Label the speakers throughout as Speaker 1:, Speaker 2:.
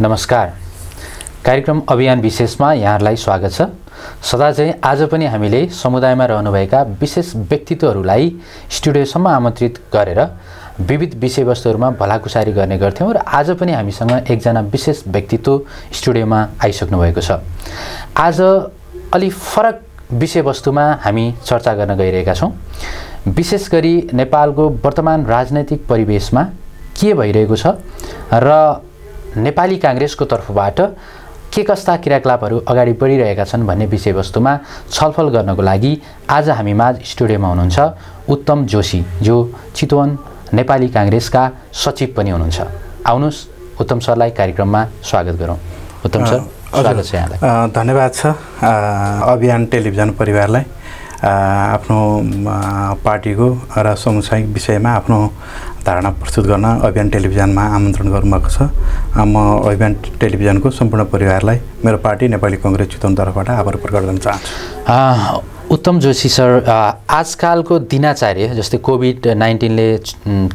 Speaker 1: नमस्कार कार्यक्रम अभियान विशेषमा यहाँहरूलाई स्वागत छ सदा चाहिँ आज पनि हामीले समुदायमा रहनुभएका विशेष व्यक्तित्वहरूलाई स्टुडियोसम्म आमन्त्रित गरेर विविध विषयवस्तुहरूमा भलाकुसारी गर्ने गर्थ्यौँ र आज पनि हामीसँग एकजना विशेष व्यक्तित्व स्टुडियोमा आइसक्नु भएको छ आज अलि फरक विषयवस्तुमा हामी चर्चा गर्न गइरहेका छौँ विशेष गरी नेपालको वर्तमान राजनैतिक परिवेशमा के भइरहेको छ र नेपाली काङ्ग्रेसको तर्फबाट के कस्ता क्रियाकलापहरू अगाडि बढिरहेका छन् भन्ने विषयवस्तुमा छलफल गर्नको लागि आज हामी माझ स्टुडियोमा हुनुहुन्छ उत्तम जोशी जो चितवन नेपाली काङ्ग्रेसका
Speaker 2: सचिव पनि हुनुहुन्छ आउनुहोस् उत्तम सरलाई कार्यक्रममा स्वागत गरौँ उत्तम सर स्वागत छ यहाँलाई धन्यवाद छ अभियान टेलिभिजन परिवारलाई आफ्नो पार्टीको र समुदायिक विषयमा आफ्नो धारणा प्रस्तुत गर्न अभियान टेलिभिजनमा आमन्त्रण गर्नुभएको छ म अभियान टेलिभिजनको सम्पूर्ण परिवारलाई मेरो पार्टी नेपाली कङ्ग्रेस चितवनतर्फबाट आभार प्रकट गर्न चाहन्छु उत्तम जोशी सर
Speaker 1: आजकालको दिनाचार्य जस्तै कोभिड नाइन्टिनले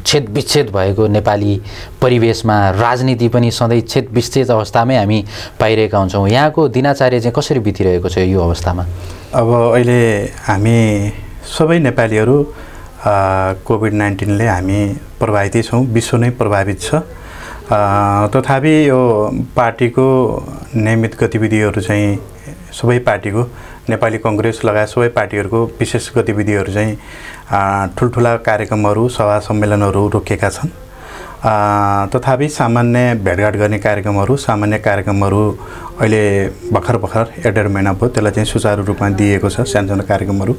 Speaker 1: छेदविच्छेद भएको नेपाली परिवेशमा राजनीति पनि सधैँ छेदविच्छेद अवस्थामै हामी पाइरहेका हुन्छौँ यहाँको दिनाचार्य चाहिँ कसरी बितिरहेको छ यो अवस्थामा
Speaker 2: अब अहिले हामी सबै नेपालीहरू कोभिड नाइन्टिनले हामी प्रभावितै छौँ विश्व नै प्रभावित छ तथापि यो पार्टीको नियमित गतिविधिहरू चाहिँ सबै पार्टीको नेपाली कङ्ग्रेस लगायत सबै पार्टीहरूको विशेष गतिविधिहरू चाहिँ ठुल्ठुला कार्यक्रमहरू सभा सम्मेलनहरू रोकिएका छन् तथापि सामान्य भेटघाट गर्ने कार्यक्रमहरू सामान्य कार्यक्रमहरू अहिले भर्खर भर्खर एक डेढ महिना भयो त्यसलाई चाहिँ सुचारू रूपमा दिएको छ सानसानो कार्यक्रमहरू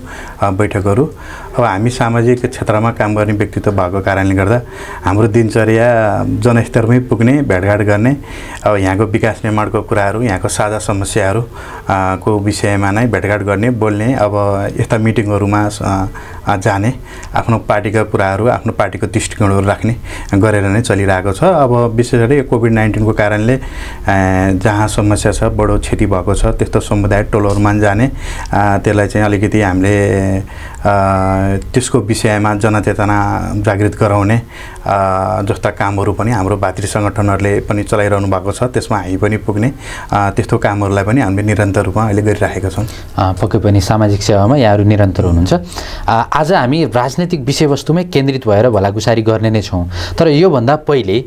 Speaker 2: बैठकहरू अब हामी सामाजिक क्षेत्रमा काम गर्ने व्यक्तित्व भएको कारणले गर्दा हाम्रो दिनचर्या जनस्तरमै पुग्ने भेटघाट गर्ने अब यहाँको विकास निर्माणको कुराहरू यहाँको साझा समस्याहरू को विषयमा नै भेटघाट गर्ने बोल्ने अब यस्ता मिटिङहरूमा जाने आफ्नो पार्टीका कुराहरू आफ्नो पार्टीको दृष्टिकोणहरू राख्ने गरेर नै चलिरहेको छ अब विशेष गरी कोभिड नाइन्टिनको कारणले जहाँ समस्या छ बडो क्षति भएको छ त्यस्तो समुदाय टोलहरूमा जाने त्यसलाई चाहिँ अलिकति हामीले त्यसको विषयमा जनचेतना जागृत गराउने जस्ता कामहरू पनि हाम्रो भातृ सङ्गठनहरूले पनि चलाइरहनु भएको छ त्यसमा हामी पनि पुग्ने त्यस्तो कामहरूलाई पनि हामीले निरन्तर रूपमा अहिले गरिराखेका छौँ पक्कै पनि सामाजिक सेवामा यहाँहरू निरन्तर हुनुहुन्छ
Speaker 1: आज हामी राजनैतिक विषयवस्तुमै केन्द्रित भएर भलाकुसारी गर्ने नै छौँ तर योभन्दा पहिले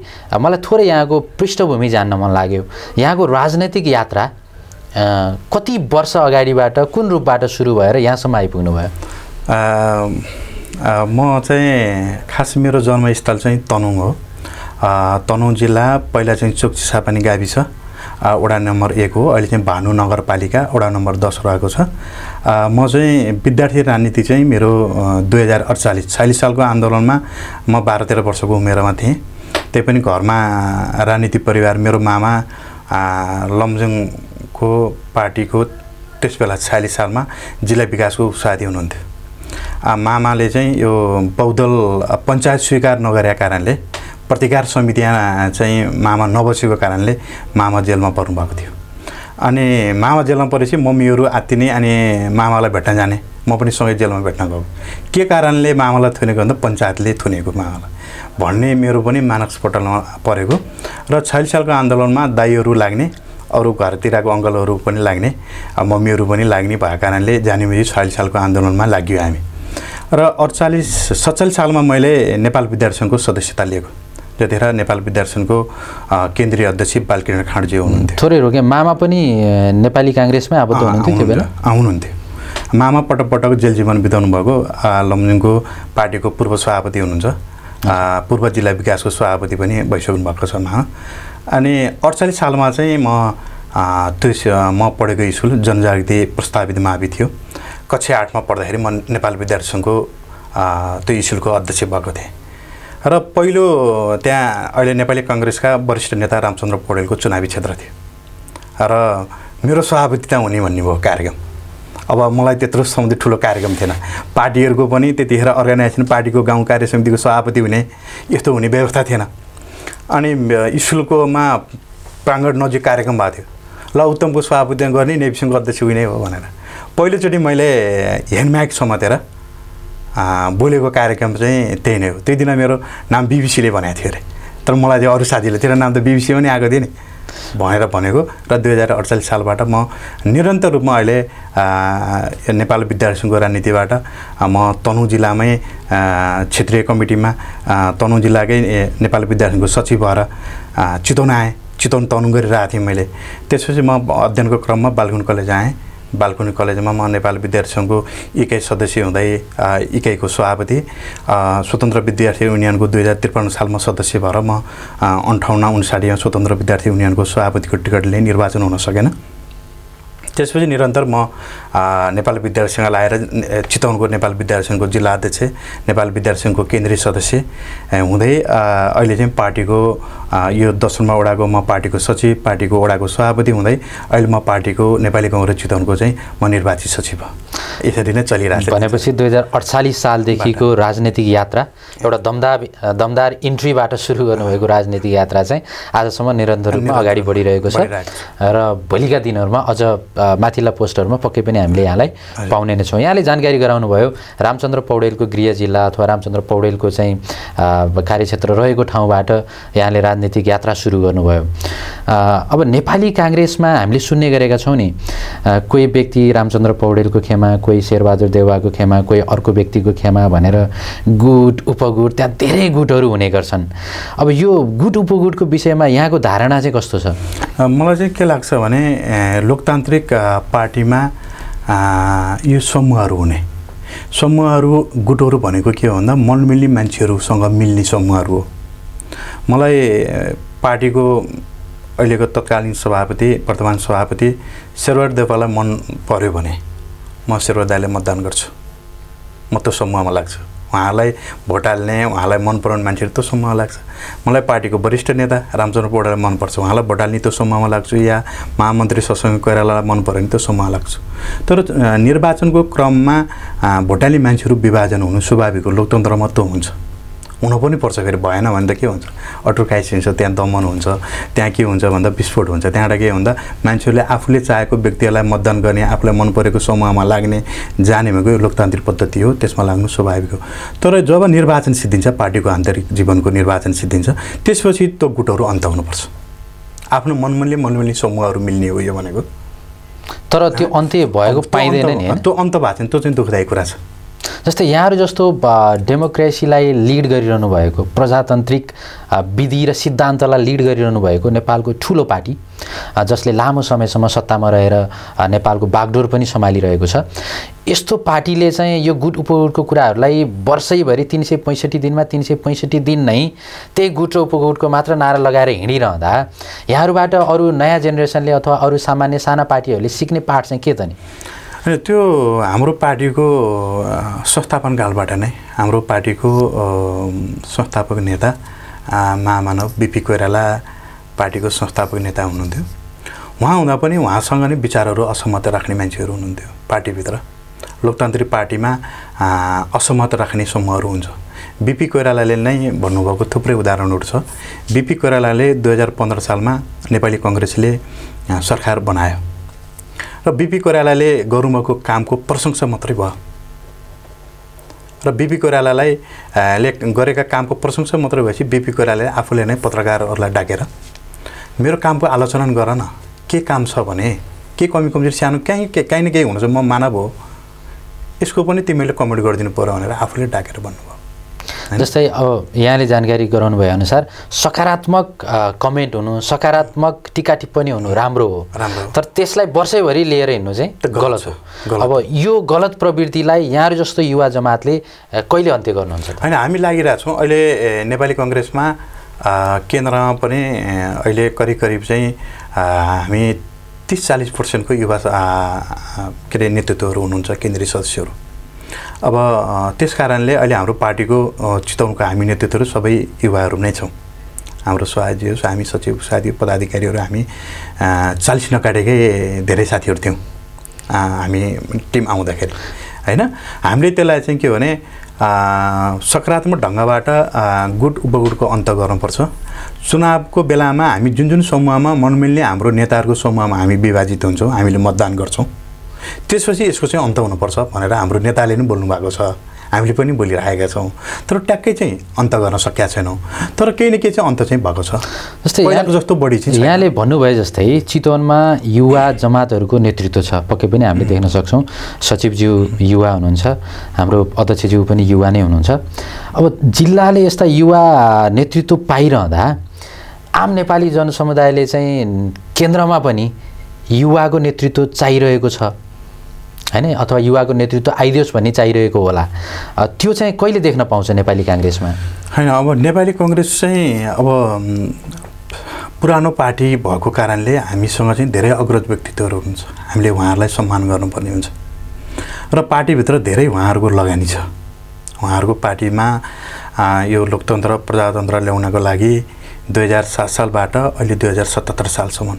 Speaker 1: मलाई थोरै यहाँको पृष्ठभूमि जान्न मन लाग्यो यहाँको राजनैतिक यात्रा
Speaker 2: कति वर्ष अगाडिबाट कुन रूपबाट सुरु भएर यहाँसम्म आइपुग्नु भयो म चाहिँ खास मेरो जन्मस्थल चाहिँ तनुङ हो तनुङ जिल्ला पहिला चाहिँ चोकची सापानी गाविस वडा नम्बर एक हो अहिले चाहिँ भानु नगरपालिका वडा नम्बर दस रहेको छ म चाहिँ विद्यार्थी राजनीति चाहिँ मेरो दुई हजार अडचालिस छयालिस सालको आन्दोलनमा म बाह्र तेह्र वर्षको उमेरमा थिएँ त्यही पनि घरमा राजनीति परिवार मेरो मामा लमजुङको पार्टीको त्यसबेला छयालिस सालमा जिल्ला विकासको साथी हुनुहुन्थ्यो मामाले चाहिँ यो बौद्धल पञ्चायत स्वीकार नगरेका कारणले प्रतिकार समितिमा चाहिँ मामा नबसेको कारणले मामा जेलमा पर्नुभएको थियो अनि मामा जेलमा परेपछि मम्मीहरू आत्तिने अनि मामालाई भेट्न जाने म पनि सँगै जेलमा भेट्न गएको के कारणले मामालाई थुनेको भन्दा पञ्चायतले थुनेको मामालाई भन्ने मेरो पनि मानसपटलमा परेको र छैल सालको आन्दोलनमा दाईहरू लाग्ने अरू घरतिरको अङ्कलहरू पनि लाग्ने मम्मीहरू पनि लाग्ने भएको कारणले जानेबुझी छैल सालको आन्दोलनमा लाग्यो हामी र अडचालिस सत्तालिस सालमा मैले नेपाल विद्यार्थी सङ्घको सदस्यता लिएको त्यतिखेर नेपाल विद्यार्थी सङ्घको केन्द्रीय अध्यक्ष बालकिरण खाँडजी हुनुहुन्थ्यो
Speaker 1: थोरै रोके मामा पनि
Speaker 2: नेपाली काङ्ग्रेसमै आबद्ध हुनुहुन्थ्यो आउनुहुन्थ्यो मामा पटक पटक जेल जीवन बिताउनु भएको लमजुङको पार्टीको पूर्व सभापति हुनुहुन्छ पूर्व जिल्ला विकासको सभापति पनि भइसक्नु भएको छ मामा अनि अडचालिस सालमा चाहिँ म त्यो म पढेको स्कुल जनजागृति प्रस्तावित मावि थियो कक्षा आठमा पढ्दाखेरि म नेपाल विद्यार्थी सङ्घको त्यो स्कुलको अध्यक्ष भएको थिएँ र पहिलो त्यहाँ अहिले नेपाली कङ्ग्रेसका वरिष्ठ नेता रामचन्द्र पौडेलको चुनावी क्षेत्र थियो र मेरो सभापति त्यहाँ हुने भन्ने भयो कार्यक्रम अब मलाई त्यत्रो सम्बन्धी ठुलो कार्यक्रम थिएन पार्टीहरूको पनि त्यतिखेर अर्गनाइजेसन पार्टीको गाउँ कार्य समितिको सभापति हुने यस्तो हुने व्यवस्था थिएन अनि स्कुलकोमा प्राङ्गण नजिक कार्यक्रम भएको थियो ल उत्तमको सभापति गर्ने नेपसिङको अध्यक्ष हुने हो भनेर पहिलोचोटि मैले ह्यान्डमाइक समातेर बोलेको कार्यक्रम चाहिँ त्यही नै हो त्यही दिन मेरो नाम बिबिसीले भनेको थियो अरे तर मलाई चाहिँ अरू साथीले तेरो नाम त बिबिसी पनि आएको थियो नि भनेर भनेको र दुई हजार अडचालिस सालबाट म निरन्तर रूपमा अहिले नेपाल विद्यार्थी सङ्घको राजनीतिबाट म तनहुँ जिल्लामै क्षेत्रीय कमिटीमा तनहुँ जिल्लाकै नेपाल विद्यार्थी सङ्घको सचिव भएर चितवन आएँ चितवन तनहुँ गरिरहेको थिएँ मैले त्यसपछि म अध्ययनको क्रममा बालगुन कलेज आएँ बालकुनी कलेजमा म नेपाल विद्यार्थी सङ्घको इकाइ सदस्य हुँदै इकाइको सभापति स्वतन्त्र विद्यार्थी युनियनको दुई हजार त्रिपन्न सालमा सदस्य भएर म अन्ठाउन्न उन्साठीमा स्वतन्त्र विद्यार्थी युनियनको सभापतिको टिकटले निर्वाचन हुन सकेन त्यसपछि निरन्तर म नेपाल विद्यार्थी सङ्घ आएर चितवनको नेपाल विद्यार्थी सङ्घको जिल्ला अध्यक्ष नेपाल विद्यार्थी सङ्घको केन्द्रीय सदस्य हुँदै अहिले चाहिँ पार्टीको यो दसौँमा वडाको म पार्टीको सचिव पार्टीको वडाको सभापति हुँदै अहिले म पार्टीको नेपाली कङ्ग्रेस चितवनको चाहिँ म निर्वाचित सचिव यसरी नै चलिरहेको छ भनेपछि दुई हजार
Speaker 1: अडचालिस सालदेखिको राजनैतिक यात्रा एउटा दमदार दमदार इन्ट्रीबाट सुरु गर्नुभएको राजनीतिक यात्रा चाहिँ आजसम्म निरन्तर रूपमा अगाडि बढिरहेको छ र भोलिका दिनहरूमा अझ माथिल्ला पोस्टहरूमा पक्कै पनि हामीले यहाँलाई पाउने नै छौँ यहाँले जानकारी गराउनु भयो रामचन्द्र पौडेलको गृह जिल्ला अथवा रामचन्द्र पौडेलको चाहिँ कार्यक्षेत्र रहेको ठाउँबाट यहाँले राजनीतिक यात्रा सुरु गर्नुभयो अब नेपाली काङ्ग्रेसमा हामीले सुन्ने गरेका छौँ नि कोही व्यक्ति रामचन्द्र पौडेलको खेमा कोही शेरबहादुर देवाको खेमा कोही अर्को व्यक्तिको खेमा भनेर गुट उपगुट त्यहाँ धेरै गुटहरू हुने गर्छन् अब यो
Speaker 2: गुट उपगुटको विषयमा यहाँको धारणा चाहिँ कस्तो छ मलाई चाहिँ के लाग्छ भने लोकतान्त्रिक पार्टीमा यो समूहहरू हुने समूहहरू गुटहरू भनेको के हो भन्दा मनमिल्ने मान्छेहरूसँग मिल्ने समूहहरू हो मलाई पार्टीको अहिलेको तत्कालीन सभापति वर्तमान सभापति शेरवार देवालाई मन पर्यो भने म शेरवार दाईलाई मतदान गर्छु म त्यो समूहमा लाग्छु उहाँलाई भोट हाल्ने उहाँलाई मन पराउने मान्छेहरू त्यो समूह लाग्छ मलाई पार्टीको वरिष्ठ नेता रामचन्द्र पौडेल मनपर्छ उहाँलाई भोट हाल्ने त्यो समूहमा लाग्छु या महामन्त्री सशङ्ग कोइरालालाई मन पऱ्यो त्यो समूह लाग्छु तर निर्वाचनको क्रममा भोटाली मान्छेहरू विभाजन हुनु स्वाभाविक हो लोकतन्त्रमा त हुन्छ हुन पनि पर्छ फेरि भएन भने त के हुन्छ अटुर्काइस हुन्छ त्यहाँ दमन हुन्छ त्यहाँ के हुन्छ भन्दा विस्फोट हुन्छ त्यहाँबाट के भन्दा मान्छेहरूले आफूले चाहेको व्यक्तिहरूलाई मतदान गर्ने आफूलाई मन परेको समूहमा लाग्ने जाने भनेको यो लोकतान्त्रिक पद्धति हो त्यसमा लाग्नु स्वाभाविक हो तर जब निर्वाचन सिद्धिन्छ पार्टीको आन्तरिक जीवनको निर्वाचन सिद्धिन्छ त्यसपछि त्यो गुटहरू अन्त हुनुपर्छ आफ्नो मनमनले मनमनले समूहहरू मिल्ने हो यो भनेको तर त्यो अन्त्य भएको पाइँदैन नि त्यो अन्त भएको छ त्यो चाहिँ दुःखदायी कुरा छ
Speaker 1: जस्तै यहाँहरू जस्तो डेमोक्रेसीलाई लिड गरिरहनु भएको प्रजातान्त्रिक विधि र सिद्धान्तलाई लिड गरिरहनु भएको नेपालको ठुलो पार्टी जसले लामो समयसम्म सत्तामा रहेर नेपालको बागडोर पनि सम्हालिरहेको छ यस्तो पार्टीले चाहिँ यो गुट उपगुटको कुराहरूलाई वर्षैभरि तिन सय पैँसठी दिनमा तिन सय पैँसठी दिन नै त्यही गुट र उपगुटको मात्र नारा लगाएर हिँडिरहँदा यहाँहरूबाट अरू नयाँ जेनेरेसनले अथवा अरू सामान्य साना पार्टीहरूले सिक्ने पाठ चाहिँ के त नि
Speaker 2: त्यो हाम्रो पार्टीको संस्थापनकालबाट नै हाम्रो पार्टीको संस्थापक नेता महामानव बिपी कोइराला पार्टीको संस्थापक नेता हुनुहुन्थ्यो उहाँ हुँदा पनि उहाँसँग नै विचारहरू असहमत राख्ने मान्छेहरू हुनुहुन्थ्यो पार्टीभित्र लोकतान्त्रिक पार्टीमा असहमत राख्ने समूहहरू हुन्छ बिपी कोइरालाले नै भन्नुभएको थुप्रै उदाहरणहरू छ बिपी कोइरालाले दुई हजार पन्ध्र सालमा नेपाली कङ्ग्रेसले सरकार बनायो र बिपी कोइरालाले गरुमाको कामको प्रशंसा मात्रै भयो र बिपी कोइरालालाई ले गरेका कामको प्रशंसा मात्रै भएपछि बिपी कोइरालाले आफूले नै पत्रकारहरूलाई डाकेर मेरो कामको आलोचना गर न के काम छ भने के कमी कमजोरी सानो कहीँ काहीँ न केही चाहिँ म मानव हो यसको पनि तिमीले कमेन्ट गरिदिनु पऱ्यो भनेर आफूले डाकेर भन्नुभयो
Speaker 1: जस्तै अब यहाँले जानकारी गराउनु भए अनुसार सकारात्मक कमेन्ट हुनु सकारात्मक टिका टिप्पणी हुनु राम्रो हो तर त्यसलाई वर्षैभरि लिएर हिँड्नु चाहिँ गलत हो अब यो गलत प्रवृत्तिलाई यहाँहरू जस्तो युवा
Speaker 2: जमातले कहिले अन्त्य गर्नुहुन्छ होइन हामी लागिरहेछौँ अहिले नेपाली कङ्ग्रेसमा केन्द्रमा पनि अहिले करिब करिब चाहिँ हामी तिस चालिस पर्सेन्टको युवा के अरे नेतृत्वहरू हुनुहुन्छ केन्द्रीय सदस्यहरू अब त्यस कारणले अहिले हाम्रो पार्टीको चितौनको हामी नेतृत्वहरू सबै युवाहरू नै छौँ हाम्रो स्वाजी हामी सचिव साथी पदाधिकारीहरू हामी चालिस नकाटेकै धेरै साथीहरू थियौँ हामी टिम आउँदाखेरि होइन हामीले त्यसलाई चाहिँ के भने सकारात्मक ढङ्गबाट गुट उपगुटको अन्त गर्नुपर्छ चुनावको बेलामा हामी जुन जुन समूहमा मनमिल्ने हाम्रो नेताहरूको समूहमा हामी विभाजित हुन्छौँ हामीले मतदान गर्छौँ त्यसपछि यसको चाहिँ अन्त हुनुपर्छ भनेर हाम्रो नेताले पनि बोल्नु भएको छ हामीले पनि बोलिरहेका छौँ तर ट्याक्कै चाहिँ अन्त गर्न सकेका छैनौँ तर केही न केही चाहिँ अन्त चाहिँ भएको छ जस्तै यहाँको जस्तो बढी चाहिँ यहाँले भन्नुभयो जस्तै चितवनमा युवा
Speaker 1: जमातहरूको नेतृत्व छ पक्कै पनि हामीले देख्न सक्छौँ सचिवज्यू युवा हुनुहुन्छ हाम्रो अध्यक्षज्यू पनि युवा नै हुनुहुन्छ अब जिल्लाले यस्ता युवा नेतृत्व पाइरहँदा आम नेपाली जनसमुदायले चाहिँ केन्द्रमा पनि युवाको नेतृत्व चाहिरहेको छ होइन अथवा युवाको नेतृत्व आइदियोस् भन्ने चाहिरहेको होला त्यो चाहिँ कहिले देख्न पाउँछ नेपाली काङ्ग्रेसमा
Speaker 2: होइन अब नेपाली कङ्ग्रेस चाहिँ अब पुरानो पार्टी भएको कारणले हामीसँग चाहिँ धेरै अग्रज व्यक्तित्वहरू हुन्छ हामीले उहाँहरूलाई सम्मान गर्नुपर्ने हुन्छ र पार्टीभित्र धेरै उहाँहरूको लगानी छ उहाँहरूको पार्टीमा यो लोकतन्त्र प्रजातन्त्र ल्याउनको लागि दुई हजार सात सालबाट अहिले दुई हजार सतहत्तर सालसम्म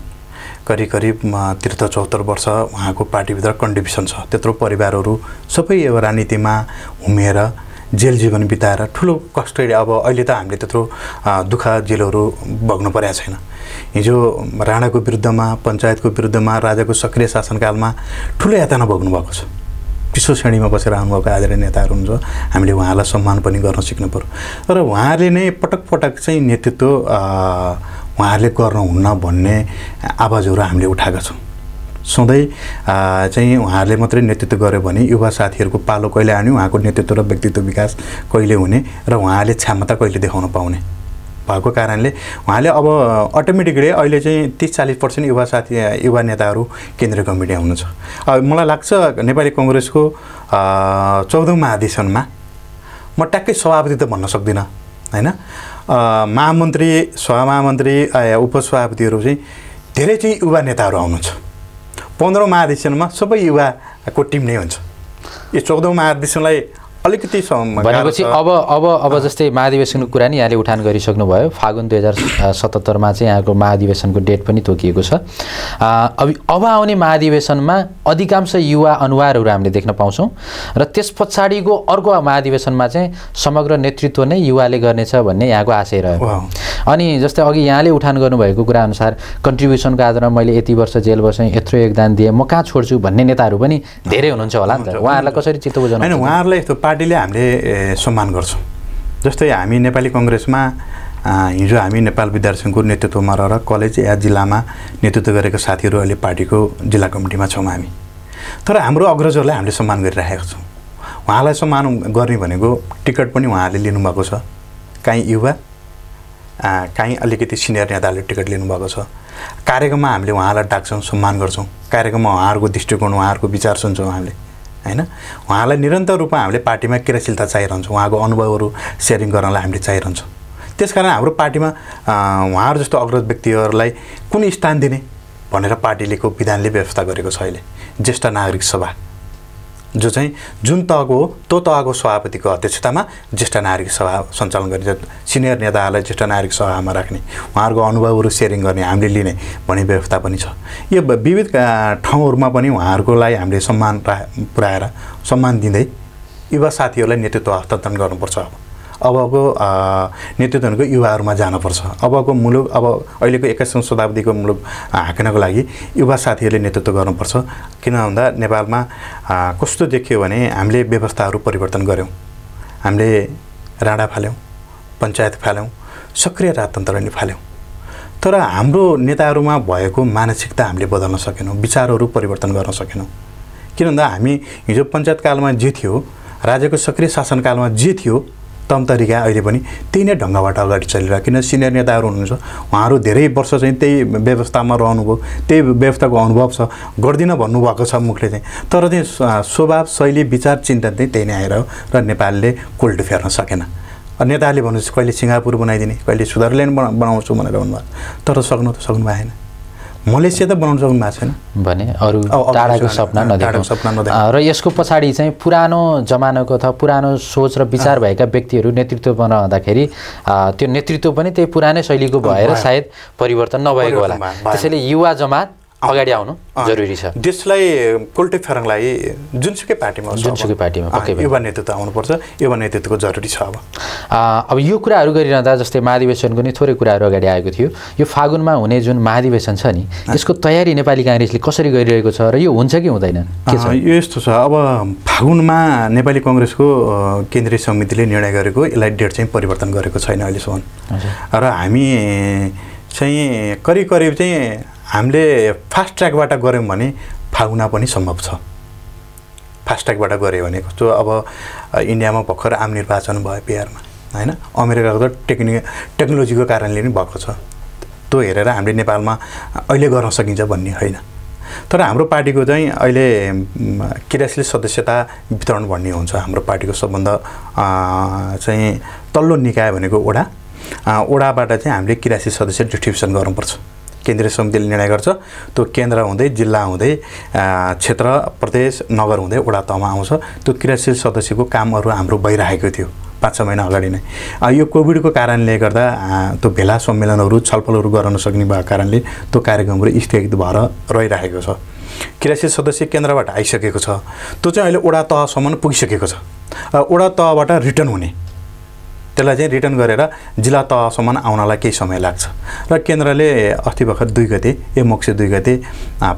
Speaker 2: करिब करिब त्रिहत्तर चौहत्तर वर्ष उहाँको पार्टीभित्र कन्ट्रिब्युसन छ त्यत्रो परिवारहरू सबै अब राजनीतिमा हुमेर जेल जीवन बिताएर ठुलो कष्ट अब अहिले त हामीले त्यत्रो दुःख जेलहरू भग्नु परेको छैन हिजो राणाको विरुद्धमा पञ्चायतको विरुद्धमा राजाको सक्रिय शासनकालमा ठुलो यातना भोग्नु भएको छ विश्व श्रेणीमा बसेर आउनुभएको आदरणीय नेताहरू हुनुहुन्छ हामीले उहाँलाई सम्मान पनि गर्न सिक्नु पऱ्यो र उहाँले नै पटक पटक चाहिँ नेतृत्व उहाँहरूले गर्नुहुन्न भन्ने आवाजहरू हामीले उठाएका छौँ सधैँ चाहिँ उहाँहरूले मात्रै नेतृत्व गर्यो भने युवा साथीहरूको पालो कहिले आउने उहाँको नेतृत्व र व्यक्तित्व विकास कहिले हुने र उहाँहरूले क्षमता कहिले देखाउन पाउने भएको कारणले उहाँले अब अटोमेटिकली अहिले चाहिँ तिस चालिस पर्सेन्ट युवा साथी युवा नेताहरू केन्द्रीय कमिटी हुनुहुन्छ अब मलाई लाग्छ नेपाली कङ्ग्रेसको चौधौँ महाधिवेशनमा म ट्याक्कै सभापति त भन्न सक्दिनँ होइन महामन्त्री सहमहामन्त्री उपसभापतिहरू चाहिँ धेरै चाहिँ युवा नेताहरू आउनुहुन्छ पन्ध्रौँ महाधिवेशनमा सबै युवाको टिम नै हुन्छ यो चौधौँ महाधिवेशनलाई अलिकति भनेपछि अब
Speaker 1: अब अब जस्तै महाधिवेशनको कुरा नि यहाँले उठान गरिसक्नुभयो फागुन दुई हजार सतहत्तरमा चाहिँ यहाँको महाधिवेशनको डेट पनि तोकिएको छ अब अब आउने महाधिवेशनमा अधिकांश युवा अनुहारहरू हामीले देख्न पाउँछौँ र त्यस पछाडिको अर्को महाधिवेशनमा चाहिँ समग्र नेतृत्व नै युवाले गर्नेछ भन्ने यहाँको आशय रह्यो अनि जस्तै अघि यहाँले उठान गर्नुभएको अनुसार कन्ट्रिब्युसनको आधारमा मैले यति वर्ष जेल बसेँ यत्रो योगदान दिएँ म कहाँ छोड्छु भन्ने नेताहरू पनि धेरै हुनुहुन्छ होला नि त उहाँहरूलाई कसरी चित्त बुझाउनु होइन उहाँहरूलाई
Speaker 2: यस्तो पार्टीले हामीले सम्मान गर्छौँ जस्तै हामी नेपाली कङ्ग्रेसमा हिजो हामी नेपाल विद्यार्थी सङ्घको नेतृत्वमा रहेर कलेज या जिल्लामा नेतृत्व गरेको साथीहरू अहिले पार्टीको जिल्ला कमिटीमा छौँ हामी तर हाम्रो अग्रजहरूलाई हामीले सम्मान गरिराखेका छौँ उहाँलाई सम्मान गर्ने भनेको टिकट पनि उहाँहरूले लिनुभएको छ काहीँ युवा काहीँ अलिकति सिनियर नेताहरूले टिकट लिनुभएको छ कार्यक्रममा हामीले उहाँलाई डाक्छौँ सम्मान गर्छौँ कार्यक्रममा उहाँहरूको दृष्टिकोण उहाँहरूको विचार सुन्छौँ हामीले होइन उहाँलाई निरन्तर रूपमा हामीले पार्टीमा क्रियाशीलता चाहिरहन्छौँ उहाँको अनुभवहरू सेयरिङ गर्नलाई हामीले चाहिरहन्छौँ त्यस कारण हाम्रो पार्टीमा उहाँहरू जस्तो अग्रज व्यक्तिहरूलाई कुन स्थान दिने भनेर पार्टीलेको विधानले व्यवस्था गरेको छ अहिले ज्येष्ठ नागरिक सभा जो चाहिँ जुन तहको त्यो तहको सभापतिको अध्यक्षतामा ज्येष्ठ नागरिक सभा सञ्चालन गरिन्छ सिनियर नेताहरूलाई ज्येष्ठ नागरिक सभामा राख्ने उहाँहरूको अनुभवहरू सेयरिङ गर्ने हामीले लिने भन्ने व्यवस्था पनि छ यो विविध ठाउँहरूमा पनि उहाँहरूको लागि हामीले सम्मान पुऱ्याएर सम्मान दिँदै युवा साथीहरूलाई नेतृत्व हस्तान्तरण गर्नुपर्छ अब अबको नेतृत्वहरूको युवाहरूमा जानुपर्छ अबको मुलुक अब अहिलेको एक्काइसौँ शताब्दीको मुलुक हाँक्नको लागि युवा साथीहरूले नेतृत्व गर्नुपर्छ किन भन्दा नेपालमा कस्तो देखियो भने हामीले व्यवस्थाहरू परिवर्तन गऱ्यौँ हामीले राणा फाल्यौँ पञ्चायत फाल्यौँ सक्रिय राजतन्त्र नै फाल्यौँ तर हाम्रो नेताहरूमा भएको मानसिकता हामीले बदल्न सकेनौँ विचारहरू परिवर्तन गर्न सकेनौँ किन भन्दा हामी हिजो पञ्चायतकालमा जे थियो राज्यको सक्रिय शासनकालमा जे थियो तम तरिका अहिले पनि त्यही नै ढङ्गबाट अगाडि चलिरहेको किन सिनियर नेताहरू हुनुहुन्छ उहाँहरू धेरै वर्ष चाहिँ त्यही व्यवस्थामा रहनुभयो त्यही व्यवस्थाको अनुभव छ गर्दिनँ भन्नुभएको छ मुखले चाहिँ तर चाहिँ स्वभाव शैली विचार चिन्तन चाहिँ त्यही नै आएर र नेपालले कोल्ड फेर्न सकेन नेताहरूले भन्नुहोस् कहिले सिङ्गापुर बनाइदिने कहिले सुदरल्यान्ड बना बनाउँछु भनेर भन्नुभयो तर सक्नु त सक्नु भएन मलेसिया त बनाउन सक्नु भएको छैन भने
Speaker 1: अरू टाढाको सपना नदेखाउनु र यसको पछाडि चाहिँ पुरानो जमानाको अथवा पुरानो सोच र विचार भएका व्यक्तिहरू नेतृत्व बनाउँदाखेरि त्यो नेतृत्व पनि त्यही पुरानै शैलीको भएर सायद परिवर्तन नभएको होला त्यसैले युवा जमात अगाडि आउनु जरुरी छ
Speaker 2: देशलाई कोल्टे फेरङलाई जुनसुकै पार्टीमा जुनसुकै पार्टीमा पक्कै युवा नेतृत्व आउनुपर्छ युवा नेतृत्वको जरुरी छ अब
Speaker 1: अब यो कुराहरू गरिरहँदा जस्तै महाधिवेशनको नि थोरै कुराहरू अगाडि आएको थियो यो फागुनमा हुने जुन महाधिवेशन छ नि यसको तयारी नेपाली काङ्ग्रेसले कसरी गरिरहेको छ र यो हुन्छ कि हुँदैन यो
Speaker 2: यस्तो छ अब फागुनमा नेपाली कङ्ग्रेसको केन्द्रीय समितिले निर्णय गरेको यसलाई डेट चाहिँ परिवर्तन गरेको छैन अहिलेसम्म र हामी चाहिँ करिब करिब चाहिँ हामीले फास्ट ट्र्याकबाट गऱ्यौँ भने फागुना पनि सम्भव छ फास्ट ट्र्याकबाट गऱ्यो भने कस्तो अब इन्डियामा भर्खर आम निर्वाचन भयो बिहारमा होइन अमेरिकाको त टेक्नि टेक्नोलोजीको कारणले नै भएको छ त्यो हेरेर हामीले नेपालमा अहिले गर्न सकिन्छ भन्ने होइन तर हाम्रो पार्टीको चाहिँ अहिले क्रियाशील सदस्यता वितरण भन्ने हुन्छ हाम्रो पार्टीको सबभन्दा चाहिँ तल्लो निकाय भनेको ओडा ओडाबाट चाहिँ हामीले क्रियाशील सदस्य डिस्ट्रिब्युसन गर्नुपर्छ केन्द्रीय समितिले निर्णय गर्छ त्यो केन्द्र हुँदै जिल्ला हुँदै क्षेत्र प्रदेश नगर हुँदै वडा तहमा आउँछ त्यो क्रियाशील सदस्यको कामहरू हाम्रो भइरहेको थियो पाँच छ महिना अगाडि नै यो कोभिडको कारणले गर्दा त्यो भेला सम्मेलनहरू छलफलहरू गराउन सक्ने भएको कारणले त्यो कार्यक्रमहरू स्थगित भएर रहिरहेको छ क्रियाशील सदस्य केन्द्रबाट आइसकेको छ त्यो चाहिँ अहिले वडा तहसम्म पुगिसकेको छ वडा तहबाट रिटर्न हुने त्यसलाई चाहिँ रिटर्न गरेर जिल्ला तहसम्म आउनलाई केही समय लाग्छ र केन्द्रले अस्ति भर्खर दुई गते ए मोक्से दुई गते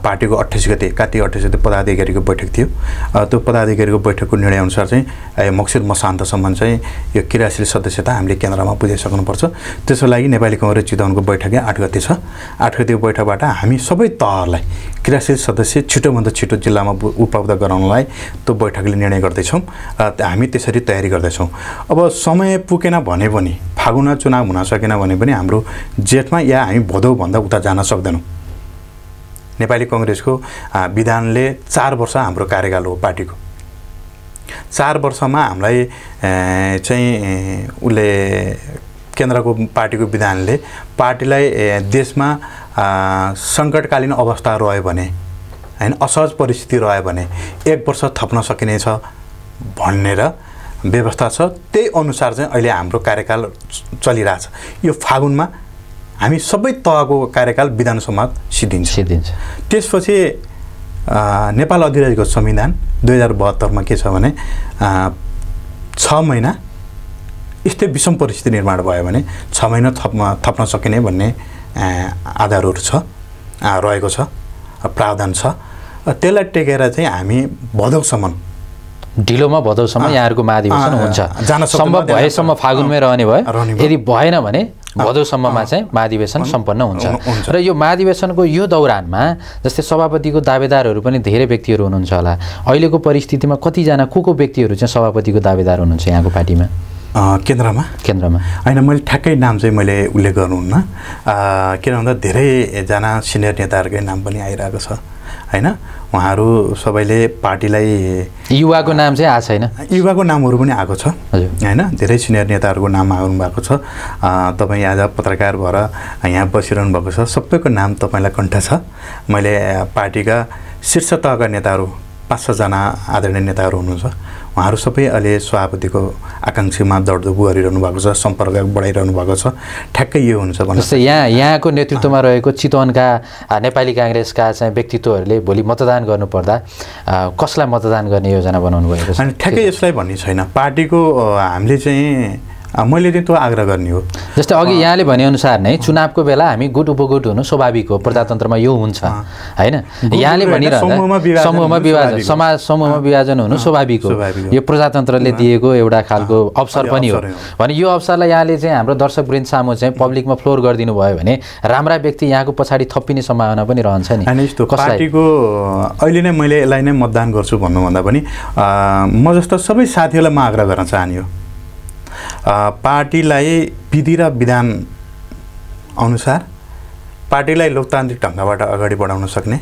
Speaker 2: पार्टीको अट्ठाइस गते कार्तिक अट्ठाइस गते पदाधिकारीको बैठक थियो त्यो पदाधिकारीको बैठकको निर्णयअनुसार चाहिँ मक्सिद मसान्तसम्म चाहिँ यो क्रियाशील सदस्यता हामीले केन्द्रमा बुझाइसक्नुपर्छ त्यसको लागि नेपाली कङ्ग्रेस चितवनको बैठकै आठ गते छ आठ गते बैठकबाट हामी सबै तहहरूलाई क्रियाशील सदस्य छिटोभन्दा छिटो जिल्लामा उपलब्ध गराउनलाई त्यो बैठकले निर्णय गर्दैछौँ हामी त्यसरी तयारी गर्दैछौँ अब समय पुगे सकेन भने पनि फागुना चुनाव हुन सकेन भने पनि हाम्रो जेठमा या हामी भदौभन्दा उता जान सक्दैनौँ नेपाली कङ्ग्रेसको विधानले चार वर्ष हाम्रो कार्यकाल हो पार्टीको चार वर्षमा हामीलाई चाहिँ उसले केन्द्रको पार्टीको विधानले पार्टीलाई देशमा सङ्कटकालीन अवस्था रह्यो भने होइन असहज परिस्थिति रह्यो भने एक वर्ष थप्न सकिनेछ भनेर व्यवस्था छ त्यही अनुसार चाहिँ अहिले हाम्रो कार्यकाल चलिरहेछ यो फागुनमा हामी सबै तहको कार्यकाल विधानसभा सिद्धिन्छ सिद्धिन्छ त्यसपछि नेपाल अधिराज्यको संविधान दुई हजार बहत्तरमा के छ भने छ महिना यस्तै विषम परिस्थिति निर्माण भयो भने छ महिना थप थप्न सकिने भन्ने आधारहरू छ रहेको छ प्रावधान छ त्यसलाई टेकेर चाहिँ हामी भदौसम्म ढिलोमा भदौसम्म यहाँहरूको महाधिवेशन हुन्छ सम्भव भएसम्म
Speaker 1: फागुनमै रहने भयो यदि भएन भने भदौसम्ममा चाहिँ महाधिवेशन सम्पन्न हुन्छ र यो महाधिवेशनको यो दौरानमा जस्तै सभापतिको दावेदारहरू पनि धेरै व्यक्तिहरू हुनुहुन्छ होला अहिलेको परिस्थितिमा कतिजना को को व्यक्तिहरू चाहिँ सभापतिको दावेदार हुनुहुन्छ यहाँको पार्टीमा
Speaker 2: केन्द्रमा केन्द्रमा होइन मैले ठ्याक्कै नाम चाहिँ मैले उल्लेख गर्नुहुन्न किन भन्दा धेरैजना सिनियर नेताहरूकै नाम पनि आइरहेको छ होइन उहाँहरू सबैले पार्टीलाई युवाको नाम चाहिँ आएको छैन युवाको नामहरू पनि आएको छ होइन धेरै सिनियर नेताहरूको नाम आउनु भएको छ तपाईँ आज पत्रकार भएर यहाँ बसिरहनु भएको छ सबैको नाम तपाईँलाई कण्ठ छ मैले पार्टीका शीर्ष तहका नेताहरू पाँच छजना आदरणीय नेताहरू हुनुहुन्छ उहाँहरू सबै अहिले सभापतिको आकाङ्क्षामा दौडधुप गरिरहनु भएको छ सम्पर्क बढाइरहनु भएको छ ठ्याक्कै यो हुन्छ भने
Speaker 1: जस्तै यहाँ यहाँको नेतृत्वमा रहेको चितवनका नेपाली काङ्ग्रेसका चाहिँ व्यक्तित्वहरूले भोलि मतदान गर्नुपर्दा कसलाई मतदान गर्ने योजना बनाउनु भएको छ अनि ठ्याक्कै
Speaker 2: यसलाई भन्ने छैन पार्टीको हामीले चाहिँ मैले चाहिँ त्यो आग्रह गर्ने हो जस्तै अघि यहाँले भनेअनुसार नै
Speaker 1: चुनावको बेला हामी गुट उपगुट हुनु स्वाभाविक हो प्रजातन्त्रमा यो हुन्छ होइन यहाँले भनिरहेको समूहमा विभाजन समाज समूहमा विभाजन हुनु स्वाभाविक हो यो प्रजातन्त्रले दिएको एउटा खालको अवसर पनि हो भने यो अवसरलाई यहाँले चाहिँ हाम्रो दर्शक वृन्द सामु चाहिँ पब्लिकमा फ्लोर गरिदिनु भयो भने राम्रा व्यक्ति यहाँको पछाडि थप्पिने सम्भावना पनि रहन्छ नि यस्तो
Speaker 2: अहिले नै मैले यसलाई नै मतदान गर्छु भन्नुभन्दा पनि म जस्तो सबै साथीहरूलाई म आग्रह गर्न चाहने हो पार्टीलाई विधि र विधान अनुसार पार्टीलाई लोकतान्त्रिक ढङ्गबाट अगाडि बढाउन सक्ने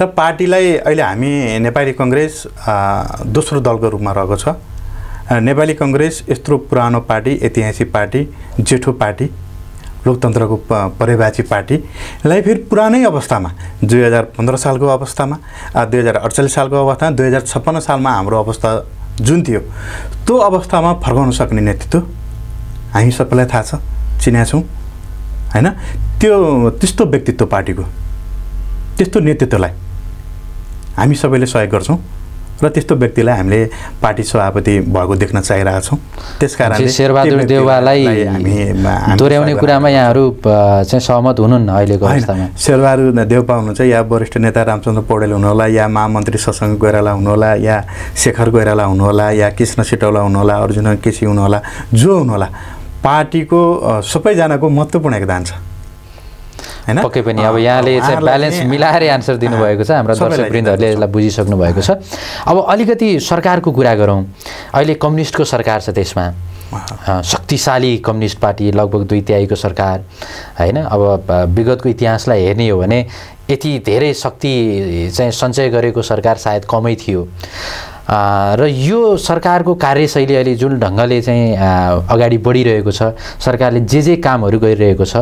Speaker 2: र पार्टीलाई अहिले हामी नेपाली कङ्ग्रेस दोस्रो दलको रूपमा रहेको छ नेपाली कङ्ग्रेस यत्रो पुरानो पार्टी ऐतिहासिक पार्टी जेठो पार्टी लोकतन्त्रको परिभाषी पार्टीलाई फेरि पुरानै अवस्थामा दुई हजार पन्ध्र सालको अवस्थामा दुई हजार अडचालिस सालको अवस्थामा दुई हजार छप्पन्न सालमा हाम्रो अवस्था जुन थियो त्यो अवस्थामा फर्काउन सक्ने नेतृत्व हामी सबैलाई थाहा छ चिनाएको छौँ होइन त्यो त्यस्तो व्यक्तित्व पार्टीको त्यस्तो नेतृत्वलाई हामी सबैले सहयोग गर्छौँ र त्यस्तो व्यक्तिलाई हामीले पार्टी सभापति भएको देख्न चाहिरहेको छौँ त्यस कारण शेरबहादुर देउवालाई हामी दोहोऱ्याउने कुरामा यहाँहरू चाहिँ सहमत हुनुहुन्न अहिलेको अवस्थामा शेरबहादुर देउपा हुनुहुन्छ या वरिष्ठ नेता रामचन्द्र पौडेल हुनुहोला या महामन्त्री ससँग गोइराला हुनुहोला या शेखर गोइराला हुनुहोला या कृष्ण सिटौला हुनुहोला अर्जुन केसी हुनुहोला जो हुनुहोला पार्टीको सबैजनाको महत्त्वपूर्ण योगदान छ
Speaker 1: होइन पक्कै पनि अब यहाँले चाहिँ ब्यालेन्स मिलाएर एन्सर दिनुभएको छ हाम्रा दर्शकवृन्दहरूले यसलाई बुझिसक्नु भएको छ अब अलिकति सरकारको कुरा गरौँ अहिले कम्युनिस्टको सरकार छ त्यसमा शक्तिशाली कम्युनिस्ट पार्टी लगभग दुई तिहाईको सरकार होइन अब विगतको इतिहासलाई हेर्ने हो भने यति धेरै शक्ति चाहिँ सञ्चय गरेको सरकार सायद कमै थियो र यो सरकारको कार्यशैली अहिले जुन ढङ्गले चाहिँ अगाडि बढिरहेको छ सरकारले जे जे कामहरू गरिरहेको छ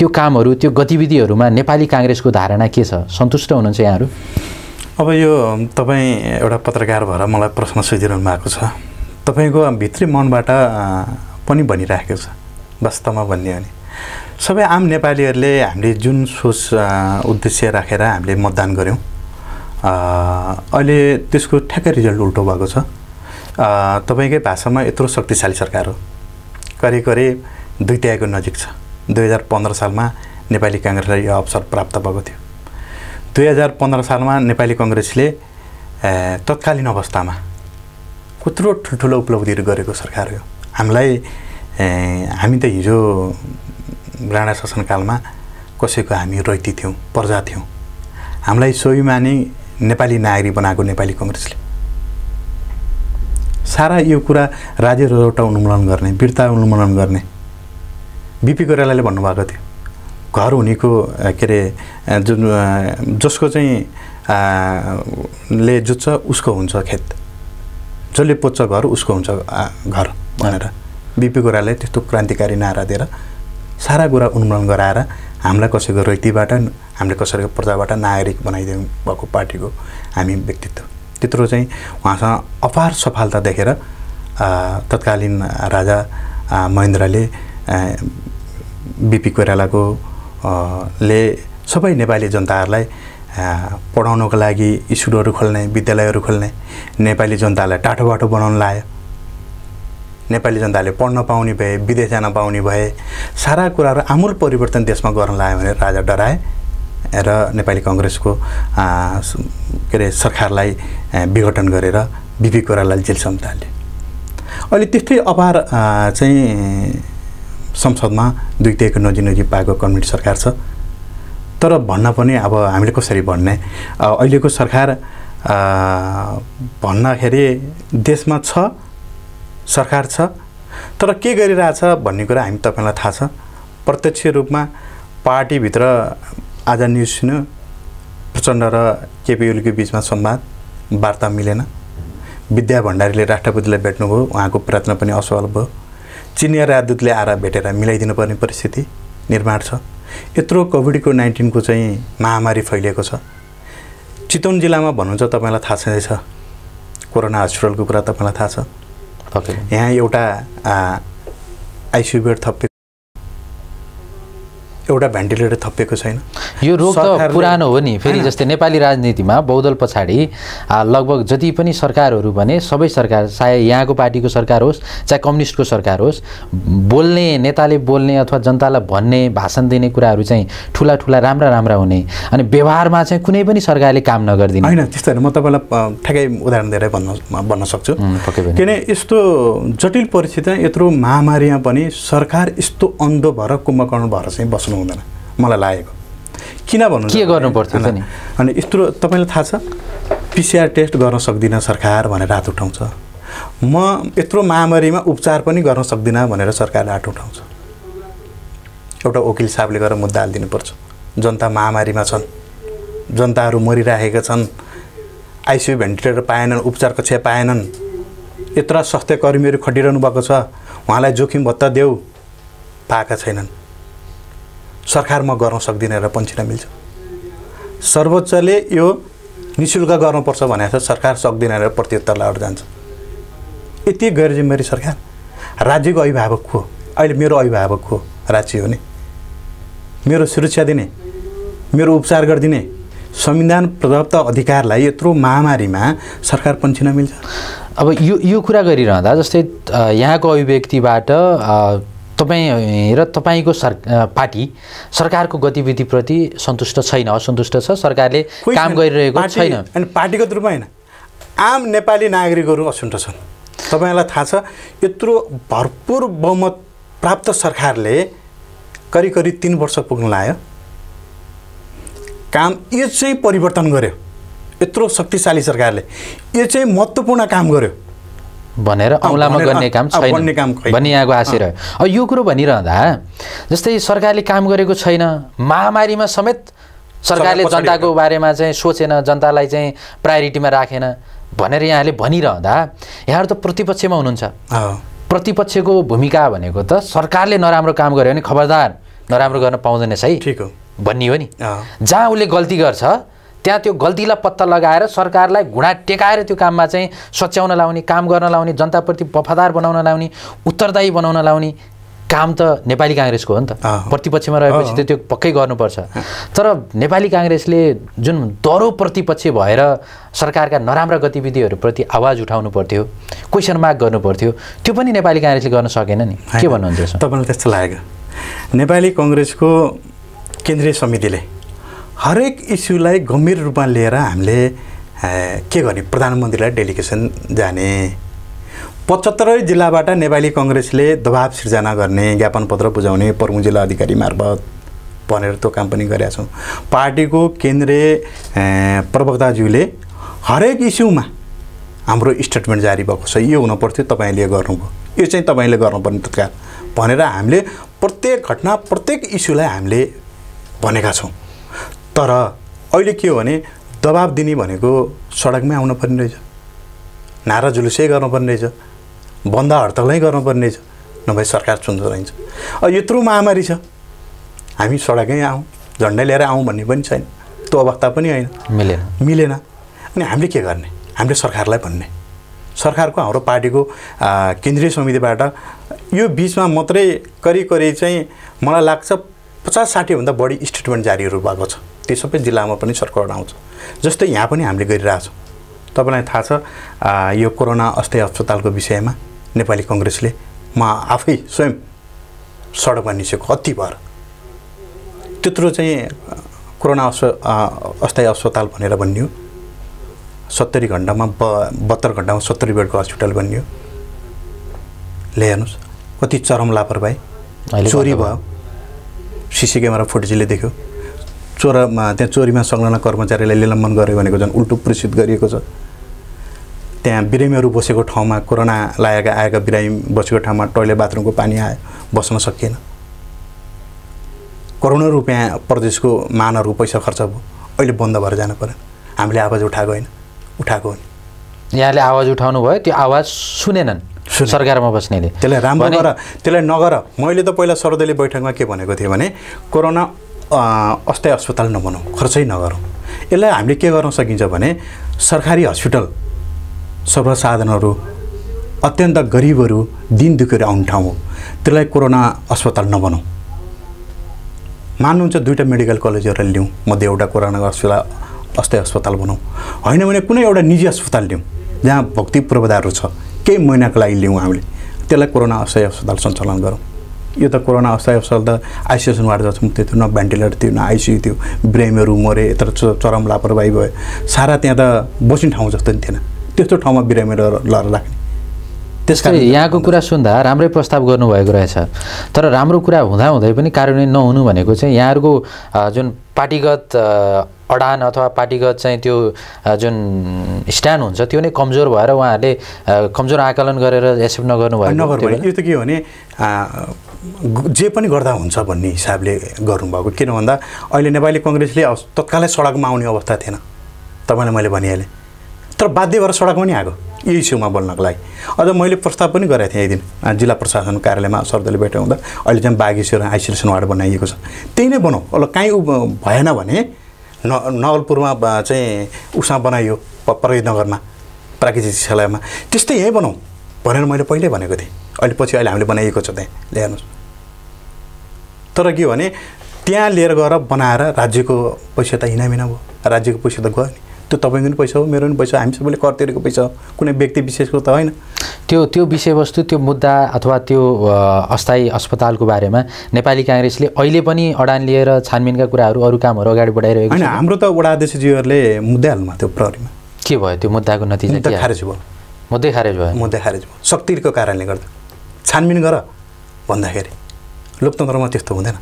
Speaker 1: त्यो कामहरू त्यो गतिविधिहरूमा नेपाली काङ्ग्रेसको धारणा के छ सन्तुष्ट हुनुहुन्छ यहाँहरू
Speaker 2: अब यो तपाईँ एउटा पत्रकार भएर मलाई प्रश्न सोधिरहनु भएको छ तपाईँको भित्री मनबाट पनि भनिराखेको छ वास्तवमा भन्ने हो भने सबै आम नेपालीहरूले हामीले जुन सोच उद्देश्य राखेर हामीले मतदान गऱ्यौँ अहिले त्यसको ठ्याक्कै रिजल्ट उल्टो भएको छ तपाईँकै भाषामा यत्रो शक्तिशाली सरकार हो करिब करिब दुईट्याएको नजिक छ दुई हजार पन्ध्र सालमा नेपाली काङ्ग्रेसलाई यो अवसर प्राप्त भएको थियो दुई हजार पन्ध्र सालमा नेपाली कङ्ग्रेसले तत्कालीन अवस्थामा कत्रो ठुल्ठुलो उपलब्धिहरू गरेको सरकार हो हामीलाई हामी त हिजो राणा शासनकालमा कसैको हामी रैती थियौँ प्रजा थियौँ हामीलाई स्वाभिमानी नेपाली नागरिक बनाएको नेपाली कङ्ग्रेसले सारा यो कुरा राज्य रोटा उन्मूलन गर्ने वीरता उन्मूलन गर्ने बिपी कोइरालाले भन्नुभएको थियो घर हुनेको के अरे जुन जसको चाहिँ ले जुत्छ उसको हुन्छ खेत जसले पोच्छ घर उसको हुन्छ घर भनेर बिपी कोइरालाले त्यस्तो क्रान्तिकारी नारा दिएर सारा कुरा उन्मूलन गराएर हामीलाई कसैको व्यक्तिबाट हामीले कसैको प्रजाबाट नागरिक बनाइदिनु भएको पार्टीको हामी व्यक्तित्व त्यत्रो चाहिँ उहाँसँग अपार सफलता देखेर तत्कालीन राजा महेन्द्रले बिपी कोइरालाको ले सबै नेपाली जनताहरूलाई पढाउनको लागि स्कुलहरू खोल्ने विद्यालयहरू खोल्ने नेपाली जनतालाई टाटो बाटो बनाउन लायो नेपाली जनताले पढ्न पाउने भए विदेश जान पाउने भए सारा कुराहरू आमूल परिवर्तन देशमा गर्न लायो भने राजा डराए र नेपाली कङ्ग्रेसको के अरे सरकारलाई विघटन गरेर बिपी कोरालाल जेल समताले अहिले त्यस्तै अपार चाहिँ संसदमा दुई तेको नजी नजी पाएको कम्युनिस्ट सरकार छ तर भन्न पनि अब हामीले कसरी भन्ने अहिलेको सरकार भन्दाखेरि देशमा छ सरकार छ तर के गरिरहेछ भन्ने कुरा हामी तपाईँलाई थाहा छ प्रत्यक्ष रूपमा पार्टीभित्र आज न्युज सुन्यो प्रचण्ड र केपी ओलीको बिचमा संवाद वार्ता मिलेन विद्या भण्डारीले राष्ट्रपतिलाई भेट्नुभयो उहाँको प्रयत्न पनि असफल भयो चिनिया राजदूतले आएर भेटेर मिलाइदिनुपर्ने परिस्थिति निर्माण छ यत्रो कोभिडको नाइन्टिनको चाहिँ महामारी फैलिएको छ चितवन जिल्लामा भन्नुहुन्छ तपाईँलाई थाहा छँदैछ कोरोना हस्पिटलको कुरा तपाईँलाई थाहा छ यहाँ एउटा आइसियु बेड थप्पे एउटा भेन्टिलेटर थपिएको छैन यो रोग त पुरानो
Speaker 1: हो नि फेरि जस्तै नेपाली राजनीतिमा बहुदल पछाडि लगभग जति पनि सरकारहरू भने सबै सरकार चाहे यहाँको पार्टीको सरकार होस् चाहे कम्युनिस्टको सरकार होस् बोल्ने नेताले बोल्ने अथवा जनतालाई भन्ने भाषण दिने कुराहरू चाहिँ ठुला ठुला राम्रा राम्रा हुने अनि व्यवहारमा चाहिँ कुनै पनि सरकारले काम नगरिदिने होइन
Speaker 2: त्यस्तो होइन म तपाईँलाई ठ्याक्कै उदाहरण दिएर भन्न भन्न सक्छु किन यस्तो जटिल परिस्थितिमा यत्रो महामारीमा पनि सरकार यस्तो अन्ध भएर कुम्भकर्ण भएर चाहिँ बस्नु बुझ्नु हुँदैन मलाई लागेको किन भन्नु के गर्नु पर्थ्यो अनि यत्रो तपाईँलाई थाहा छ पिसिआर टेस्ट गर्न सक्दिनँ सरकार भनेर हात उठाउँछ म यत्रो महामारीमा उपचार पनि गर्न सक्दिनँ भनेर सरकारले हात उठाउँछ एउटा वकिल साहबले गरेर मुद्दा हालिदिनुपर्छ जनता महामारीमा छन् जनताहरू मरिराखेका छन् आइसियु भेन्टिलेटर पाएनन् उपचार कक्ष पाएनन् यत्र स्वास्थ्य कर्मीहरू खटिरहनु भएको छ उहाँलाई जोखिम भत्ता देऊ पाएका छैनन् सरकार म गर्न सक्दिनँ र पन्छिन मिल्छ सर्वोच्चले यो नि शुल्क गर्नुपर्छ भनेर सरकार सक्दिन र प्रत्युत्तर लाएर जान्छ यति गैर जिम्मेवारी सरकार राज्यको अभिभावक हो अहिले मेरो अभिभावक हो राज्य हो नि मेरो सुरक्षा दिने मेरो उपचार गरिदिने संविधान प्रदत्त अधिकारलाई यत्रो महामारीमा सरकार पन्छिन मिल्छ अब यो यो कुरा गरिरहँदा जस्तै
Speaker 1: यहाँको अभिव्यक्तिबाट तपाईँ र तपाईँको सर पार्टी सरकारको गतिविधिप्रति सन्तुष्ट छैन असन्तुष्ट छ सरकारले काम गरिरहेको छैन
Speaker 2: अनि पार्टीगत रूपमा होइन आम नेपाली नागरिकहरू असन्तुष्ट छन् तपाईँलाई थाहा छ यत्रो भरपुर बहुमत प्राप्त सरकारले करिब करिब तिन वर्ष पुग्न लायो काम यो चाहिँ परिवर्तन गर्यो यत्रो शक्तिशाली सरकारले यो चाहिँ महत्त्वपूर्ण काम गर्यो भनेर औँलामा गर्ने काम छैन
Speaker 1: भन्ने यहाँको आशय रह्यो अब यो कुरो भनिरहँदा जस्तै सरकारले काम गरेको छैन महामारीमा समेत सरकारले जनताको बारेमा चाहिँ सोचेन जनतालाई चाहिँ प्रायोरिटीमा राखेन भनेर यहाँले भनिरहँदा यहाँहरू त प्रतिपक्षमा हुनुहुन्छ प्रतिपक्षको भूमिका भनेको त सरकारले नराम्रो काम गर्यो भने खबरदार नराम्रो गर्न पाउँदैनछ है ठिक हो भन्ने हो नि जहाँ उसले गल्ती गर्छ त्यहाँ त्यो गल्तीलाई पत्ता लगाएर सरकारलाई घुँडा टेकाएर त्यो काममा चाहिँ सच्याउन लाउने काम गर्न लाउने जनताप्रति वफादार बनाउन लाउने उत्तरदायी बनाउन लाउने काम त नेपाली काङ्ग्रेसको हो नि त प्रतिपक्षमा रहेपछि त त्यो पक्कै गर्नुपर्छ तर नेपाली काङ्ग्रेसले जुन दह्रो प्रतिपक्ष भएर सरकारका नराम्रा गतिविधिहरूप्रति आवाज उठाउनु पर्थ्यो क्वेसन मार्क गर्नु पर्थ्यो त्यो
Speaker 2: पनि नेपाली काङ्ग्रेसले गर्न सकेन नि के भन्नुहुन्छ तपाईँलाई त्यस्तो लाग्यो नेपाली कङ्ग्रेसको केन्द्रीय समितिले हरेक इस्युलाई गम्भीर रूपमा लिएर हामीले के गर्ने प्रधानमन्त्रीलाई डेलिगेसन जाने पचहत्तरै जिल्लाबाट नेपाली कङ्ग्रेसले दबाब सिर्जना गर्ने ज्ञापन पत्र बुझाउने प्रमुख जिल्ला अधिकारी मार्फत भनेर त्यो काम पनि गरेका छौँ पार्टीको केन्द्रीय प्रवक्ताज्यूले हरेक इस्युमा हाम्रो स्टेटमेन्ट जारी भएको छ यो हुनुपर्थ्यो तपाईँले गर्नुभयो यो चाहिँ तपाईँले गर्नुपर्ने तत्काल भनेर हामीले प्रत्येक घटना प्रत्येक इस्युलाई हामीले भनेका छौँ तर अहिले के हो भने दबाब दिने भनेको सडकमै आउनु पर्ने रहेछ नारा जुलुसै गर्नुपर्ने रहेछ बन्द हडतालै गर्नुपर्ने रहेछ नभए सरकार चुन्दो रहन्छ अब यत्रो महामारी छ हामी सडकै आउँ झन्डै लिएर आउँ भन्ने पनि छैन त्यो अवस्था पनि होइन मिलेन मिलेन अनि हामीले के गर्ने हामीले सरकारलाई भन्ने सरकारको हाम्रो पार्टीको केन्द्रीय समितिबाट यो बिचमा मात्रै करिब करिब चाहिँ मलाई लाग्छ पचास साठीभन्दा बढी स्टेटमेन्ट जारीहरू भएको छ त्यो सबै जिल्लामा पनि सर्कुलर आउँछ जस्तै यहाँ पनि हामीले गरिरहेछौँ तपाईँलाई थाहा छ यो कोरोना अस्थायी अस्पतालको विषयमा नेपाली कङ्ग्रेसले म आफै स्वयं सडकमा निस्केको अति भएर त्यत्रो चाहिँ कोरोना अस्प अस्थायी अस्पताल भनेर भनियो सत्तरी घन्टामा ब बहत्तर घन्टामा सत्तरी बेडको हस्पिटल बनियो हेर्नुहोस् कति चरम लापरवाही चोरी भयो सिसी क्यामेरा फुटेजले देख्यो चोरामा त्यहाँ चोरीमा संलग्न कर्मचारीलाई निलम्बन गर्यो भनेको झन् उल्टो प्रेसित गरिएको छ त्यहाँ बिरामीहरू बसेको ठाउँमा कोरोना लागेका आएका बिरामी बसेको ठाउँमा टोइलेट बाथरुमको पानी आयो बस्न सकिएन करोडौँ रुपियाँ प्रदेशको मानहरूको पैसा खर्च भयो अहिले बन्द भएर जानु परेन हामीले आवाज उठाएको होइन उठाएको हो नि यहाँले आवाज उठाउनु भयो त्यो आवाज सुनेनन् सरकारमा बस्नेले त्यसलाई राम्रो गर त्यसलाई नगर मैले त पहिला सर्वदलीय बैठकमा के भनेको थिएँ भने कोरोना अस्थायी अस्पताल नबनाऊ खर्चै नगरौँ यसलाई हामीले के गर्न सकिन्छ भने सरकारी हस्पिटल सर्वसाधारणहरू अत्यन्त गरिबहरू दिन दुखेर आउने ठाउँ हो त्यसलाई कोरोना अस्पताल नबनाऊ मान्नुहुन्छ दुईवटा मेडिकल कलेजहरूलाई लिउँ मध्ये एउटा कोरोना अस्पताल अस्थायी अस्पताल बनाऊ होइन भने कुनै एउटा निजी अस्पताल लिउँ जहाँ भक्ति पूर्वधारहरू छ केही महिनाको लागि लिउँ हामीले त्यसलाई कोरोना असहाय अस्पताल सञ्चालन गरौँ यो त कोरोना अस्थायी अस्पताल त आइसोलेसन वार्ड जस्तो त्यो थियो न भेन्टिलेटर थियो न आइसियु थियो ब्रेमहरू मरे यत्र चरम लापरवाही भयो सारा त्यहाँ त बस्ने ठाउँ जस्तो नि थिएन त्यस्तो ठाउँमा बिरामीहरू लडेर राख्ने त्यस कारण यहाँको
Speaker 1: कुरा सुन्दा राम्रै प्रस्ताव गर्नुभएको रहेछ तर राम्रो कुरा हुँदा हुँदै पनि कार्यान्वयन नहुनु भनेको चाहिँ यहाँहरूको जुन पार्टीगत अडान अथवा पार्टीगत चाहिँ त्यो जुन स्ट्यान्ड हुन्छ त्यो नै कमजोर भएर उहाँहरूले कमजोर आकलन गरेर एक्सेप्ट नगर्नु भयो नगर्नु यो
Speaker 2: त के हो भने जे पनि गर्दा हुन्छ भन्ने हिसाबले गर्नुभएको किन भन्दा अहिले नेपाली कङ्ग्रेसले तत्कालै सडकमा आउने अवस्था थिएन तपाईँलाई मैले भनिहालेँ तर बाध्य भएर सडकमा पनि आएको यो इस्युमा बोल्नको लागि अझ मैले प्रस्ताव पनि गरेको थिएँ दिन जिल्ला प्रशासन कार्यालयमा सरदले हुँदा अहिले चाहिँ बागेश्वर आइसोलेसन वार्ड बनाइएको छ त्यही नै बनाऊ अब काहीँ भएन भने न नवलपुरमा चाहिँ उषा बनाइयो नगरमा प्राकृतिक शिक्षालयमा त्यस्तै यहीँ बनाऊ भनेर मैले पहिल्यै भनेको थिएँ अहिले पछि अहिले हामीले बनाइएको छ त्यहाँ ल्याउनुहोस् तर के भने त्यहाँ लिएर गएर बनाएर राज्यको पैसा त हिनामिना भयो राज्यको पैसा त गयो नि त्यो तपाईँको पनि पैसा हो मेरो पनि पैसा हामी सबैले कर पैसा कुनै व्यक्ति विशेषको त होइन त्यो त्यो विषयवस्तु त्यो
Speaker 1: मुद्दा अथवा त्यो अस्थायी अस्पतालको बारेमा नेपाली काङ्ग्रेसले अहिले पनि अडान लिएर छानबिनका कुराहरू अरू कामहरू अगाडि बढाइरहेको होइन
Speaker 2: हाम्रो त वडा अध्यक्षजीहरूले मुद्दा हाल्नु थियो प्रहरीमा के भयो त्यो मुद्दाको नतिजा खारेज भयो मुद्दै खारेज भयो मुद्दै खारेज भयो शक्तिको कारणले गर्दा छानबिन गर भन्दाखेरि लोकतन्त्रमा त्यस्तो हुँदैन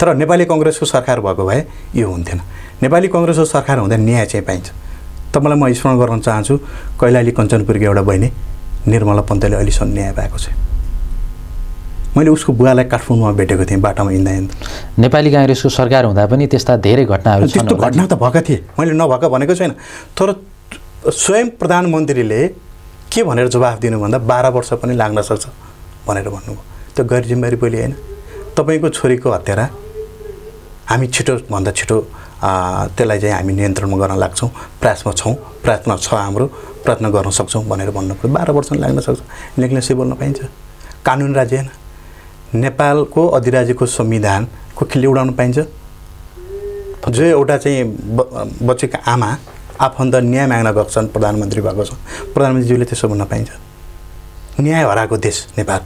Speaker 2: तर नेपाली कङ्ग्रेसको सरकार भएको भए यो हुन्थेन नेपाली कङ्ग्रेसको सरकार हुँदा न्याय चाहिँ पाइन्छ तपाईँलाई म स्मरण गर्न चाहन्छु कैलाली कञ्चनपुरको एउटा बहिनी निर्मला पन्तले अहिलेसम्म न्याय पाएको छ मैले उसको बुवालाई काठमाडौँमा भेटेको थिएँ बाटोमा हिँड्दा हिँड्दा नेपाली काङ्ग्रेसको सरकार हुँदा पनि त्यस्ता धेरै घटनाहरू त्यस्तो घटना त भएको थिए मैले नभएको भनेको छैन तर स्वयं प्रधानमन्त्रीले के भनेर जवाफ दिनुभन्दा बाह्र वर्ष पनि लाग्न सक्छ भनेर भन्नुभयो त्यो गैर जिम्मेवारी पहिले होइन तपाईँको छोरीको हत्यारा हामी छिटोभन्दा छिटो त्यसलाई चाहिँ हामी नियन्त्रणमा गर्न लाग्छौँ प्रयासमा छौँ प्रार्थना छ हाम्रो प्रार्थना गर्न सक्छौँ भनेर भन्नु पऱ्यो बाह्र वर्ष लाग्न सक्छ चाहिँ बोल्न पाइन्छ कानुन राज्य होइन नेपालको अधिराज्यको संविधानको खिल्ली उडाउन पाइन्छ जो एउटा चाहिँ बच्चेको आमा आफन्त न्याय माग्न गएको छन् प्रधानमन्त्री भएको छ प्रधानमन्त्रीज्यूले त्यसो भन्न पाइन्छ न्याय हराएको देश नेपाल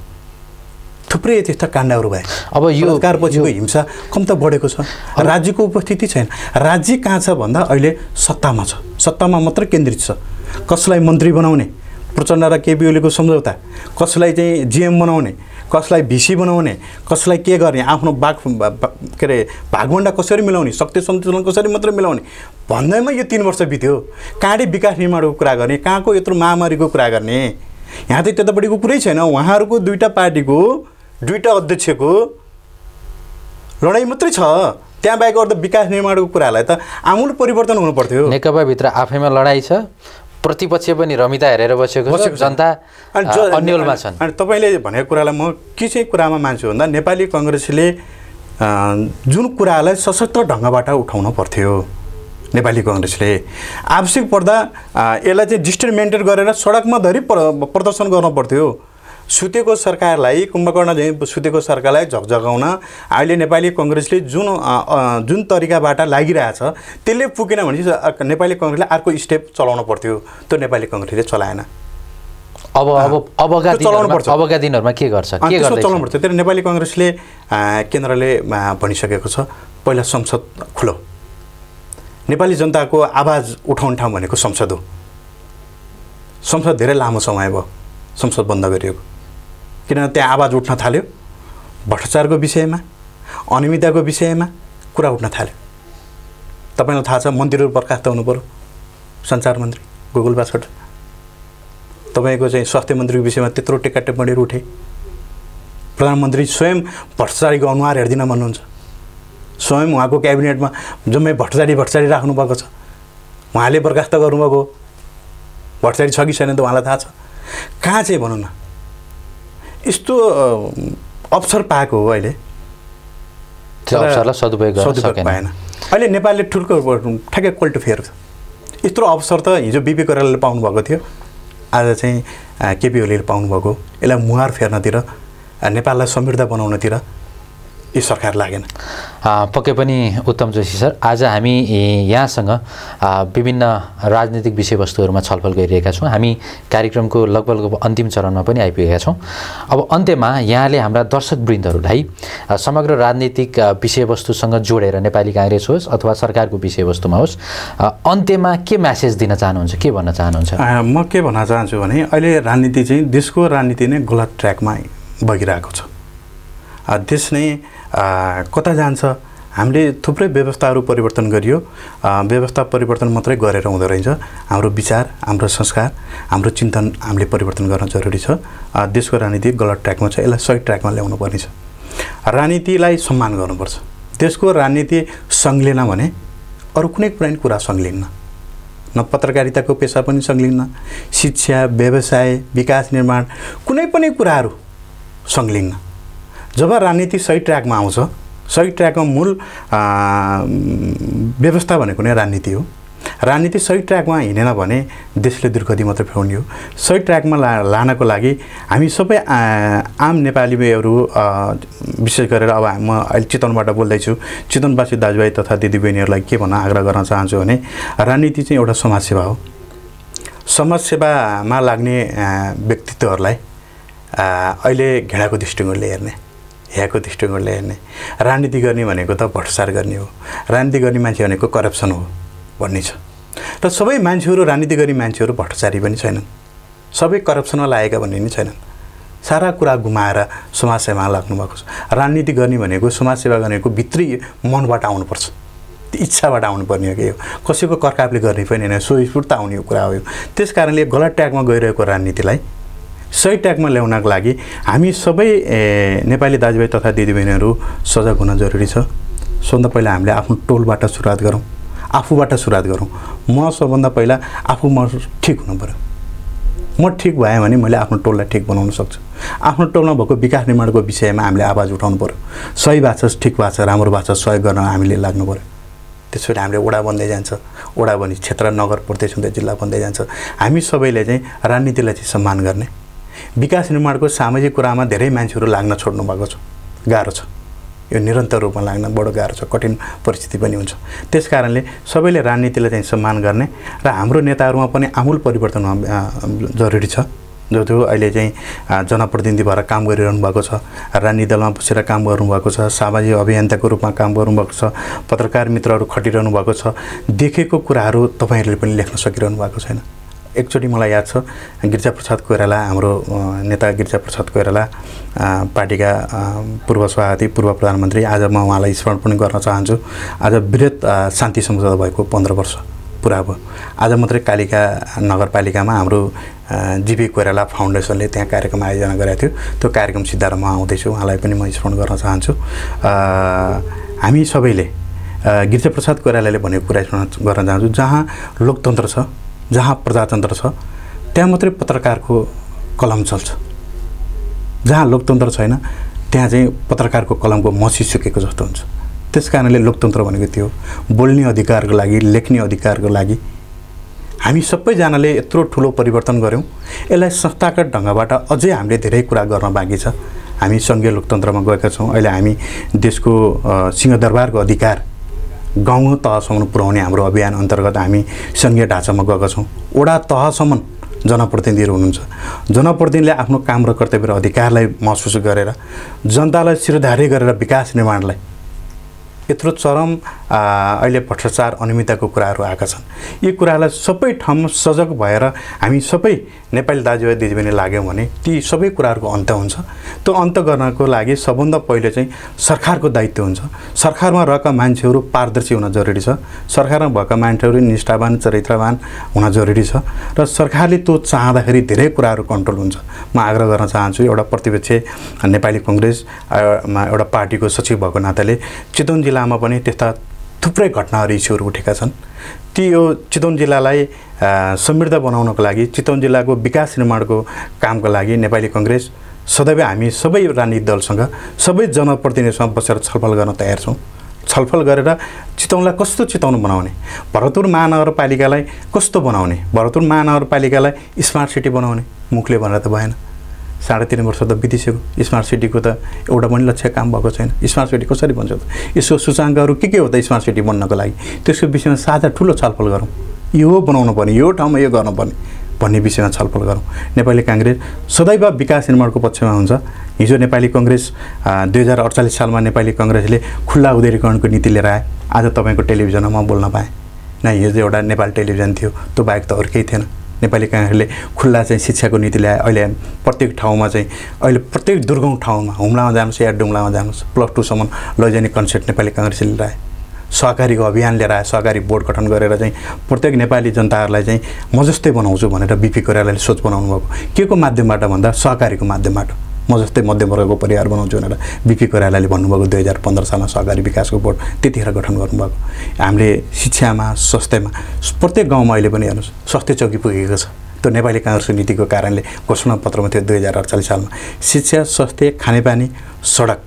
Speaker 2: थुप्रै त्यस्ता काण्डहरू भए अब यो कारपछिको हिंसा कम त बढेको छ राज्यको उपस्थिति छैन राज्य कहाँ छ भन्दा अहिले सत्तामा छ सत्तामा मात्र केन्द्रित छ कसलाई मन्त्री बनाउने प्रचण्ड र केपी ओलीको सम्झौता कसलाई चाहिँ जिएम बनाउने कसलाई भिसी बनाउने कसलाई के गर्ने आफ्नो बाघ के अरे भागभन्डा कसरी मिलाउने शक्ति सन्तुलन कसरी मात्र मिलाउने भन्दैमा यो तिन वर्ष बित्यो काँडे विकास निर्माणको कुरा गर्ने कहाँको यत्रो महामारीको कुरा गर्ने यहाँ त त्यतापट्टिको कुरै छैन उहाँहरूको दुईवटा पार्टीको दुईवटा अध्यक्षको लडाइँ मात्रै छ त्यहाँ बाहेक अर्थ विकास निर्माणको कुरालाई त आमूल परिवर्तन हुनु पर्थ्यो
Speaker 1: नेकपाभित्र आफैमा लडाइँ छ
Speaker 2: प्रतिपक्ष पनि रमिता हेरेर बसेको जनता अन्यलमा छन् अनि तपाईँले भनेको कुरालाई म के चाहिँ कुरामा मान्छु भन्दा नेपाली कङ्ग्रेसले जुन कुरालाई सशक्त ढङ्गबाट उठाउन पर्थ्यो नेपाली कङ्ग्रेसले आवश्यक पर्दा यसलाई चाहिँ मेन्टेन गरेर सडकमा धरि प्रदर्शन गर्नु पर्थ्यो सुतेको सरकारलाई कुम्भकर्ण झै सुतेको सरकारलाई झकझगाउन अहिले नेपाली कङ्ग्रेसले जुन जुन तरिकाबाट लागिरहेछ त्यसले पुगेन भने नेपाली कङ्ग्रेसले अर्को स्टेप चलाउनु पर्थ्यो त्यो नेपाली कङ्ग्रेसले चलाएन
Speaker 1: अब अब अबका चलाउनु पर्छ अबका दिनहरूमा
Speaker 2: के गर्छ के चलाउनु पर्छ तर नेपाली कङ्ग्रेसले केन्द्रले भनिसकेको छ पहिला संसद खुलो नेपाली जनताको आवाज उठाउने ठाउँ भनेको संसद हो संसद धेरै लामो समय भयो संसद बन्द गरिएको किनभने त्यहाँ आवाज उठ्न थाल्यो भ्रष्टाचारको विषयमा अनियमितताको विषयमा कुरा उठ्न थाल्यो तपाईँलाई थाहा छ मन्त्रीहरू बर्खास्त पऱ्यो सञ्चार मन्त्री गुगल बासकोट तपाईँको चाहिँ स्वास्थ्य मन्त्रीको विषयमा त्यत्रो टेक्का टिप्पणीहरू उठे प्रधानमन्त्री स्वयं भ्रष्टाचारीको अनुहार हेर्दिन भन्नुहुन्छ स्वयं उहाँको क्याबिनेटमा जम्मै भट्टचारी भट्टचारी राख्नुभएको छ उहाँले बर्खास्त गर्नुभएको भट्टचारी छ कि छैन त उहाँलाई थाहा छ कहाँ चाहिँ भनौँ न यस्तो अवसर पाएको हो अहिले त्यो सदुपयोग पाएन अहिले नेपालले ठुल्को ठ्याक्कै कोल्टो फेयर छ यत्रो अवसर त हिजो बिपी कोइरालाले पाउनुभएको थियो आज चाहिँ केपी ओलीले पाउनुभएको यसलाई मुहार फेर्नतिर नेपाललाई समृद्ध बनाउनतिर यो सरकार लागेन पक्कै
Speaker 1: पनि उत्तम जोशी सर आज हामी यहाँसँग विभिन्न राजनीतिक विषयवस्तुहरूमा छलफल गरिरहेका छौँ हामी कार्यक्रमको लगभग अन्तिम चरणमा पनि आइपुगेका छौँ अब अन्त्यमा यहाँले हाम्रा दर्शक वृन्दहरूलाई समग्र राजनीतिक विषयवस्तुसँग जोडेर नेपाली काङ्ग्रेस होस् अथवा सरकारको विषयवस्तुमा होस् अन्त्यमा के म्यासेज दिन चाहनुहुन्छ के भन्न चाहनुहुन्छ
Speaker 2: म के भन्न चाहन्छु भने अहिले राजनीति चाहिँ देशको राजनीति नै गलत ट्र्याकमा बगिरहेको छ देश नै कता जान्छ हामीले थुप्रै व्यवस्थाहरू परिवर्तन गरियो व्यवस्था परिवर्तन मात्रै गरेर हुँदो रहेछ हाम्रो विचार हाम्रो संस्कार हाम्रो चिन्तन हामीले परिवर्तन गर्न जरुरी छ देशको राजनीति गलत ट्र्याकमा छ यसलाई सही ट्र्याकमा ल्याउनु पर्नेछ राजनीतिलाई सम्मान गर्नुपर्छ देशको राजनीति सङ्घलेन भने अरू कुनै पनि कुरा सङ्घलिन्न न पत्रकारिताको पेसा पनि सङ्घलिन्न शिक्षा व्यवसाय विकास निर्माण कुनै पनि कुराहरू सङ्घलिन्न जब राजनीति सही ट्र्याकमा आउँछ सही ट्र्याकमा मूल व्यवस्था भनेको नै राजनीति हो राजनीति सही ट्र्याकमा हिँडेन भने देशले दुर्गति मात्र फ्याउने हो सही ट्र्याकमा ला लानको लागि हामी सबै आम नेपालीहरू विशेष गरेर अब म अहिले चितवनबाट बोल्दैछु चितवनवासी दाजुभाइ तथा दिदीबहिनीहरूलाई के भन्न आग्रह गर्न चाहन्छु भने राजनीति चाहिँ एउटा समाजसेवा हो समाजसेवामा लाग्ने व्यक्तित्वहरूलाई अहिले घेडाको दृष्टिकोणले हेर्ने यहाँको दृष्टिकोणले हेर्ने राजनीति गर्ने भनेको त भ्रष्टाचार गर्ने हो राजनीति गर्ने मान्छे भनेको करप्सन हो भन्ने छ र सबै मान्छेहरू राजनीति गर्ने मान्छेहरू भ्रष्टाचारी पनि छैनन् सबै करप्सनमा लागेका भन्ने नि छैनन् सारा कुरा गुमाएर समाजसेवामा लाग्नुभएको छ राजनीति गर्ने भनेको समाजसेवा गर्नेको भित्री मनबाट आउनुपर्छ इच्छाबाट आउनुपर्ने हो कि यो कसैको कर्कापले गर्ने पनि होइन स्वस्फूर्त आउने कुरा हो यो त्यस कारणले गलत ट्यागमा गइरहेको राजनीतिलाई सही ट्यागमा ल्याउनको लागि हामी सबै नेपाली दाजुभाइ तथा दिदीबहिनीहरू सजग हुन जरुरी छ सबभन्दा पहिला हामीले आफ्नो टोलबाट सुरुवात गरौँ आफूबाट सुरुवात गरौँ म सबभन्दा पहिला आफू म ठिक हुनु पऱ्यो म ठिक भएँ भने मैले आफ्नो टोललाई ठिक बनाउन सक्छु आफ्नो टोलमा भएको विकास निर्माणको विषयमा हामीले आवाज उठाउनु पऱ्यो सही भाषा ठिक भाषा राम्रो भाषा सहयोग गर्न हामीले लाग्नु पऱ्यो त्यसरी हामीले ओडा बन्दै जान्छ ओडा भने क्षेत्र नगर प्रदेश हुँदै जिल्ला बन्दै जान्छ हामी सबैले चाहिँ राजनीतिलाई चाहिँ सम्मान गर्ने विकास निर्माणको सामाजिक कुरामा धेरै मान्छेहरू लाग्न छोड्नु भएको छ गाह्रो छ यो निरन्तर रूपमा लाग्न बडो गाह्रो छ कठिन परिस्थिति पनि हुन्छ त्यस कारणले सबैले राजनीतिलाई चाहिँ सम्मान गर्ने र हाम्रो नेताहरूमा पनि आमूल परिवर्तन जरुरी छ जो त्यो अहिले चाहिँ जनप्रतिनिधि भएर काम गरिरहनु भएको छ राजनीति दलमा बसेर काम गर्नुभएको छ सामाजिक अभियन्ताको रूपमा काम गर्नुभएको छ पत्रकार मित्रहरू खटिरहनु भएको छ देखेको कुराहरू तपाईँहरूले पनि लेख्न सकिरहनु भएको छैन एकचोटि मलाई याद छ गिरिजाप्रसाद कोइराला हाम्रो नेता गिरिजाप्रसाद कोइराला पार्टीका पूर्व सभापति पूर्व प्रधानमन्त्री आज म उहाँलाई स्मरण पनि गर्न चाहन्छु आज वृहत शान्ति सम्झौता भएको पन्ध्र वर्ष पुरा भयो आज मात्रै कालिका नगरपालिकामा हाम्रो जिबी कोइराला फाउन्डेसनले त्यहाँ कार्यक्रम आयोजना गरेको थियो त्यो कार्यक्रम म आउँदैछु उहाँलाई पनि म स्मरण गर्न चाहन्छु हामी सबैले गिरिजाप्रसाद कोइरालाले भनेको कुरा स्मरण गर्न चाहन्छु जहाँ लोकतन्त्र छ जहाँ प्रजातन्त्र छ त्यहाँ मात्रै पत्रकारको कलम चल्छ जहाँ लोकतन्त्र छैन त्यहाँ चाहिँ पत्रकारको कलमको मसिसुकेको जस्तो हुन्छ त्यस कारणले लोकतन्त्र भनेको त्यो बोल्ने अधिकारको लागि लेख्ने अधिकारको लागि हामी सबैजनाले यत्रो ठुलो परिवर्तन गऱ्यौँ यसलाई संस्थागत ढङ्गबाट अझै हामीले धेरै कुरा गर्न बाँकी छ हामी सङ्घीय लोकतन्त्रमा गएका छौँ अहिले हामी देशको सिंहदरबारको अधिकार गाउँ तहसम्म पुर्याउने हाम्रो अभियान अन्तर्गत हामी सङ्घीय ढाँचामा गएका छौँ वडा तहसम्म जनप्रतिनिधिहरू हुनुहुन्छ जनप्रतिनिधिले आफ्नो काम र कर्तव्य र अधिकारलाई महसुस गरेर जनतालाई शिरधारी गरेर विकास निर्माणलाई यत्रो चरम अहिले भ्रष्टाचार अनियमितताको कुराहरू आएका छन् यी कुरालाई सबै ठाउँमा सजग भएर हामी सबै नेपाली दाजुभाइ दिदीबहिनी लाग्यौँ भने ती सबै कुराहरूको अन्त हुन्छ त्यो अन्त गर्नको लागि सबभन्दा पहिले चाहिँ सरकारको दायित्व हुन्छ सरकारमा रहेका मान्छेहरू पारदर्शी हुन जरुरी छ सरकारमा भएका मान्छेहरू निष्ठावान चरित्रवान हुन जरुरी छ र सरकारले त्यो चाहँदाखेरि धेरै कुराहरू कन्ट्रोल हुन्छ म आग्रह गर्न चाहन्छु एउटा प्रतिपक्ष नेपाली कङ्ग्रेस एउटा पार्टीको सचिव भएको नाताले चितवन जिल्लामा पनि त्यस्ता थुप्रै घटनाहरू इस्युहरू उठेका छन् ती यो चितौन जिल्लालाई समृद्ध बनाउनको लागि चितौन जिल्लाको विकास निर्माणको कामको लागि नेपाली कङ्ग्रेस सदैव हामी सबै राजनीतिक दलसँग सबै जनप्रतिनिधिसँग बसेर छलफल गर्न तयार छौँ छलफल गरेर चितौनलाई कस्तो चिताउनु बनाउने भरतपुर महानगरपालिकालाई कस्तो बनाउने भरतपुर महानगरपालिकालाई स्मार्ट सिटी बनाउने मुखले भनेर त भएन साढे तिन वर्ष त बितिसक्यो स्मार्ट सिटीको त एउटा पनि लक्ष्य काम भएको छैन स्मार्ट सिटी कसरी बन्छ त यसको सूचाङ्कहरू के के हो त स्मार्ट सिटी बन्नको लागि त्यसको विषयमा साझा ठुलो छलफल गरौँ यो बनाउनु पर्ने यो ठाउँमा यो गर्नुपर्ने भन्ने विषयमा छलफल गरौँ नेपाली काङ्ग्रेस सदैव विकास निर्माणको पक्षमा हुन्छ हिजो नेपाली कङ्ग्रेस दुई हजार अडचालिस सालमा नेपाली कङ्ग्रेसले खुल्ला उदेरीकरणको नीति लिएर आए आज तपाईँको टेलिभिजनमा म बोल्न पाएँ न हिजो एउटा नेपाल टेलिभिजन थियो त्यो बाहेक त अरू केही थिएन नेपाली काङ्ग्रेसले खुल्ला चाहिँ शिक्षाको नीति ल्याए अहिले प्रत्येक ठाउँमा चाहिँ अहिले प्रत्येक दुर्गम ठाउँमा हुम्लामा जानुहोस् या डुम्लामा जानुहोस् प्लस टूसम्म लैजाने कन्सेप्ट नेपाली काङ्ग्रेसले ल्याए सहकारीको अभियान लिएर आयो सहकारी बोर्ड गठन गरेर चाहिँ प्रत्येक नेपाली जनताहरूलाई चाहिँ म जस्तै बनाउँछु भनेर बिपी कोइरालाले सोच बनाउनु भएको के को माध्यमबाट भन्दा सहकारीको माध्यमबाट म जस्तै मध्यमवर्गको परिवार बनाउँछु भनेर बिपी कोइरालाले भन्नुभएको दुई हजार पन्ध्र सालमा सहकारी विकासको बोर्ड त्यतिखेर गठन गर्नुभएको हामीले शिक्षामा स्वास्थ्यमा प्रत्येक गाउँमा अहिले पनि हेर्नुहोस् स्वास्थ्य चौकी पुगेको छ त्यो नेपाली काङ्ग्रेसको नीतिको कारणले घोषणापत्रमा थियो दुई हजार अडचालिस सालमा शिक्षा स्वास्थ्य खानेपानी सडक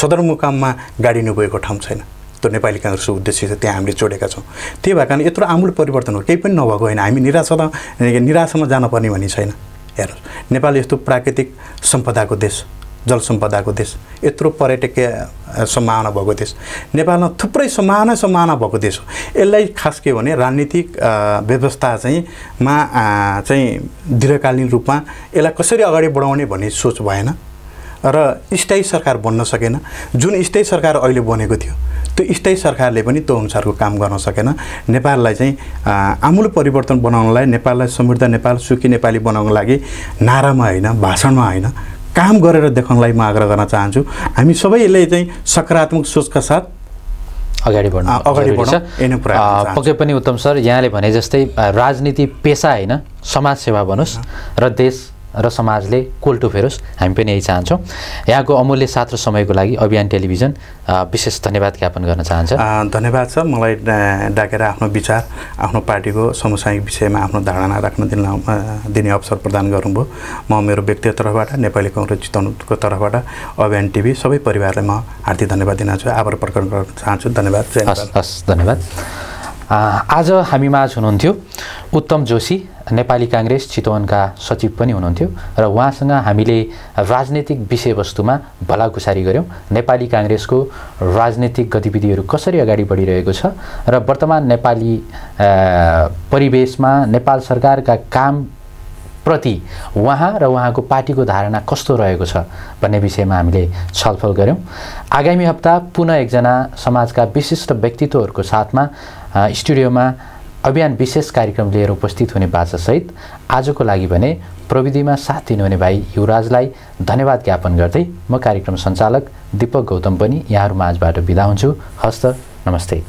Speaker 2: सदरमुकाममा गाडी नभएको ठाउँ छैन त्यो नेपाली काङ्ग्रेसको उद्देश्य छ त्यहाँ हामीले जोडेका छौँ त्यही भएको कारण यत्रो आमूल परिवर्तन हो केही पनि नभएको होइन हामी निराशा निराशामा जानुपर्ने भन्ने छैन हेर्नुहोस् नेपाल यस्तो प्राकृतिक सम्पदाको देश जल सम्पदाको देश यत्रो पर्यटकीय सम्भावना भएको देश नेपालमा थुप्रै सम्भावना सम्भावना भएको देश हो यसलाई खास के भने राजनीतिक व्यवस्था चाहिँ मा चाहिँ दीर्घकालीन रूपमा यसलाई कसरी अगाडि बढाउने भन्ने सोच भएन र स्थायी सरकार बन्न सकेन जुन स्थायी सरकार अहिले बनेको थियो त्यो स्थायी सरकारले पनि त्यो अनुसारको काम गर्न सकेन नेपाललाई चाहिँ आमूल परिवर्तन बनाउनलाई नेपाललाई समृद्ध नेपाल सुखी नेपाली बनाउनको लागि नारामा होइन भाषणमा होइन काम गरेर देखाउनलाई म आग्रह गर्न चाहन्छु हामी सबैले चाहिँ सकारात्मक सोचका साथ
Speaker 1: अगाडि बढ्नु अगाडि बढ्छ पक्कै पनि उत्तम सर यहाँले भने जस्तै राजनीति पेसा होइन समाजसेवा बनोस् र देश र समाजले कोल्टो फेरोस् हामी पनि यही चाहन्छौँ यहाँको अमूल्य साथ र समयको लागि अभियान टेलिभिजन विशेष धन्यवाद ज्ञापन गर्न चाहन्छ
Speaker 2: धन्यवाद सर मलाई डाकेर आफ्नो विचार आफ्नो पार्टीको समसायिक विषयमा आफ्नो धारणा राख्न दिन दिने अवसर प्रदान गर्नुभयो म मेरो व्यक्तिगत तर्फबाट नेपाली कङ्ग्रेस जिताउनुको तर्फबाट अभियान टिभी सबै परिवारलाई म हार्दिक धन्यवाद दिन चाहन्छु आभार प्रकट गर्न चाहन्छु धन्यवाद हस् हस् धन्यवाद आज हामी माझ हुनुहुन्थ्यो उत्तम जोशी
Speaker 1: नेपाली काङ्ग्रेस चितवनका सचिव पनि हुनुहुन्थ्यो र उहाँसँग हामीले राजनैतिक विषयवस्तुमा भलाकुसारी गऱ्यौँ नेपाली काङ्ग्रेसको राजनैतिक गतिविधिहरू कसरी अगाडि बढिरहेको छ र वर्तमान नेपाली परिवेशमा नेपाल सरकारका काम प्रति उहाँ र उहाँको पार्टीको धारणा कस्तो रहेको छ भन्ने विषयमा हामीले छलफल गऱ्यौँ आगामी हप्ता पुनः एकजना समाजका विशिष्ट व्यक्तित्वहरूको साथमा स्टुडियोमा अभियान विशेष कार्यक्रम लिएर उपस्थित हुने बाचासहित आजको लागि भने प्रविधिमा साथ दिनुहुने भाइ युवराजलाई धन्यवाद ज्ञापन गर्दै म कार्यक्रम सञ्चालक दिपक गौतम पनि यहाँहरू माझबाट बिदा हुन्छु हस्त नमस्ते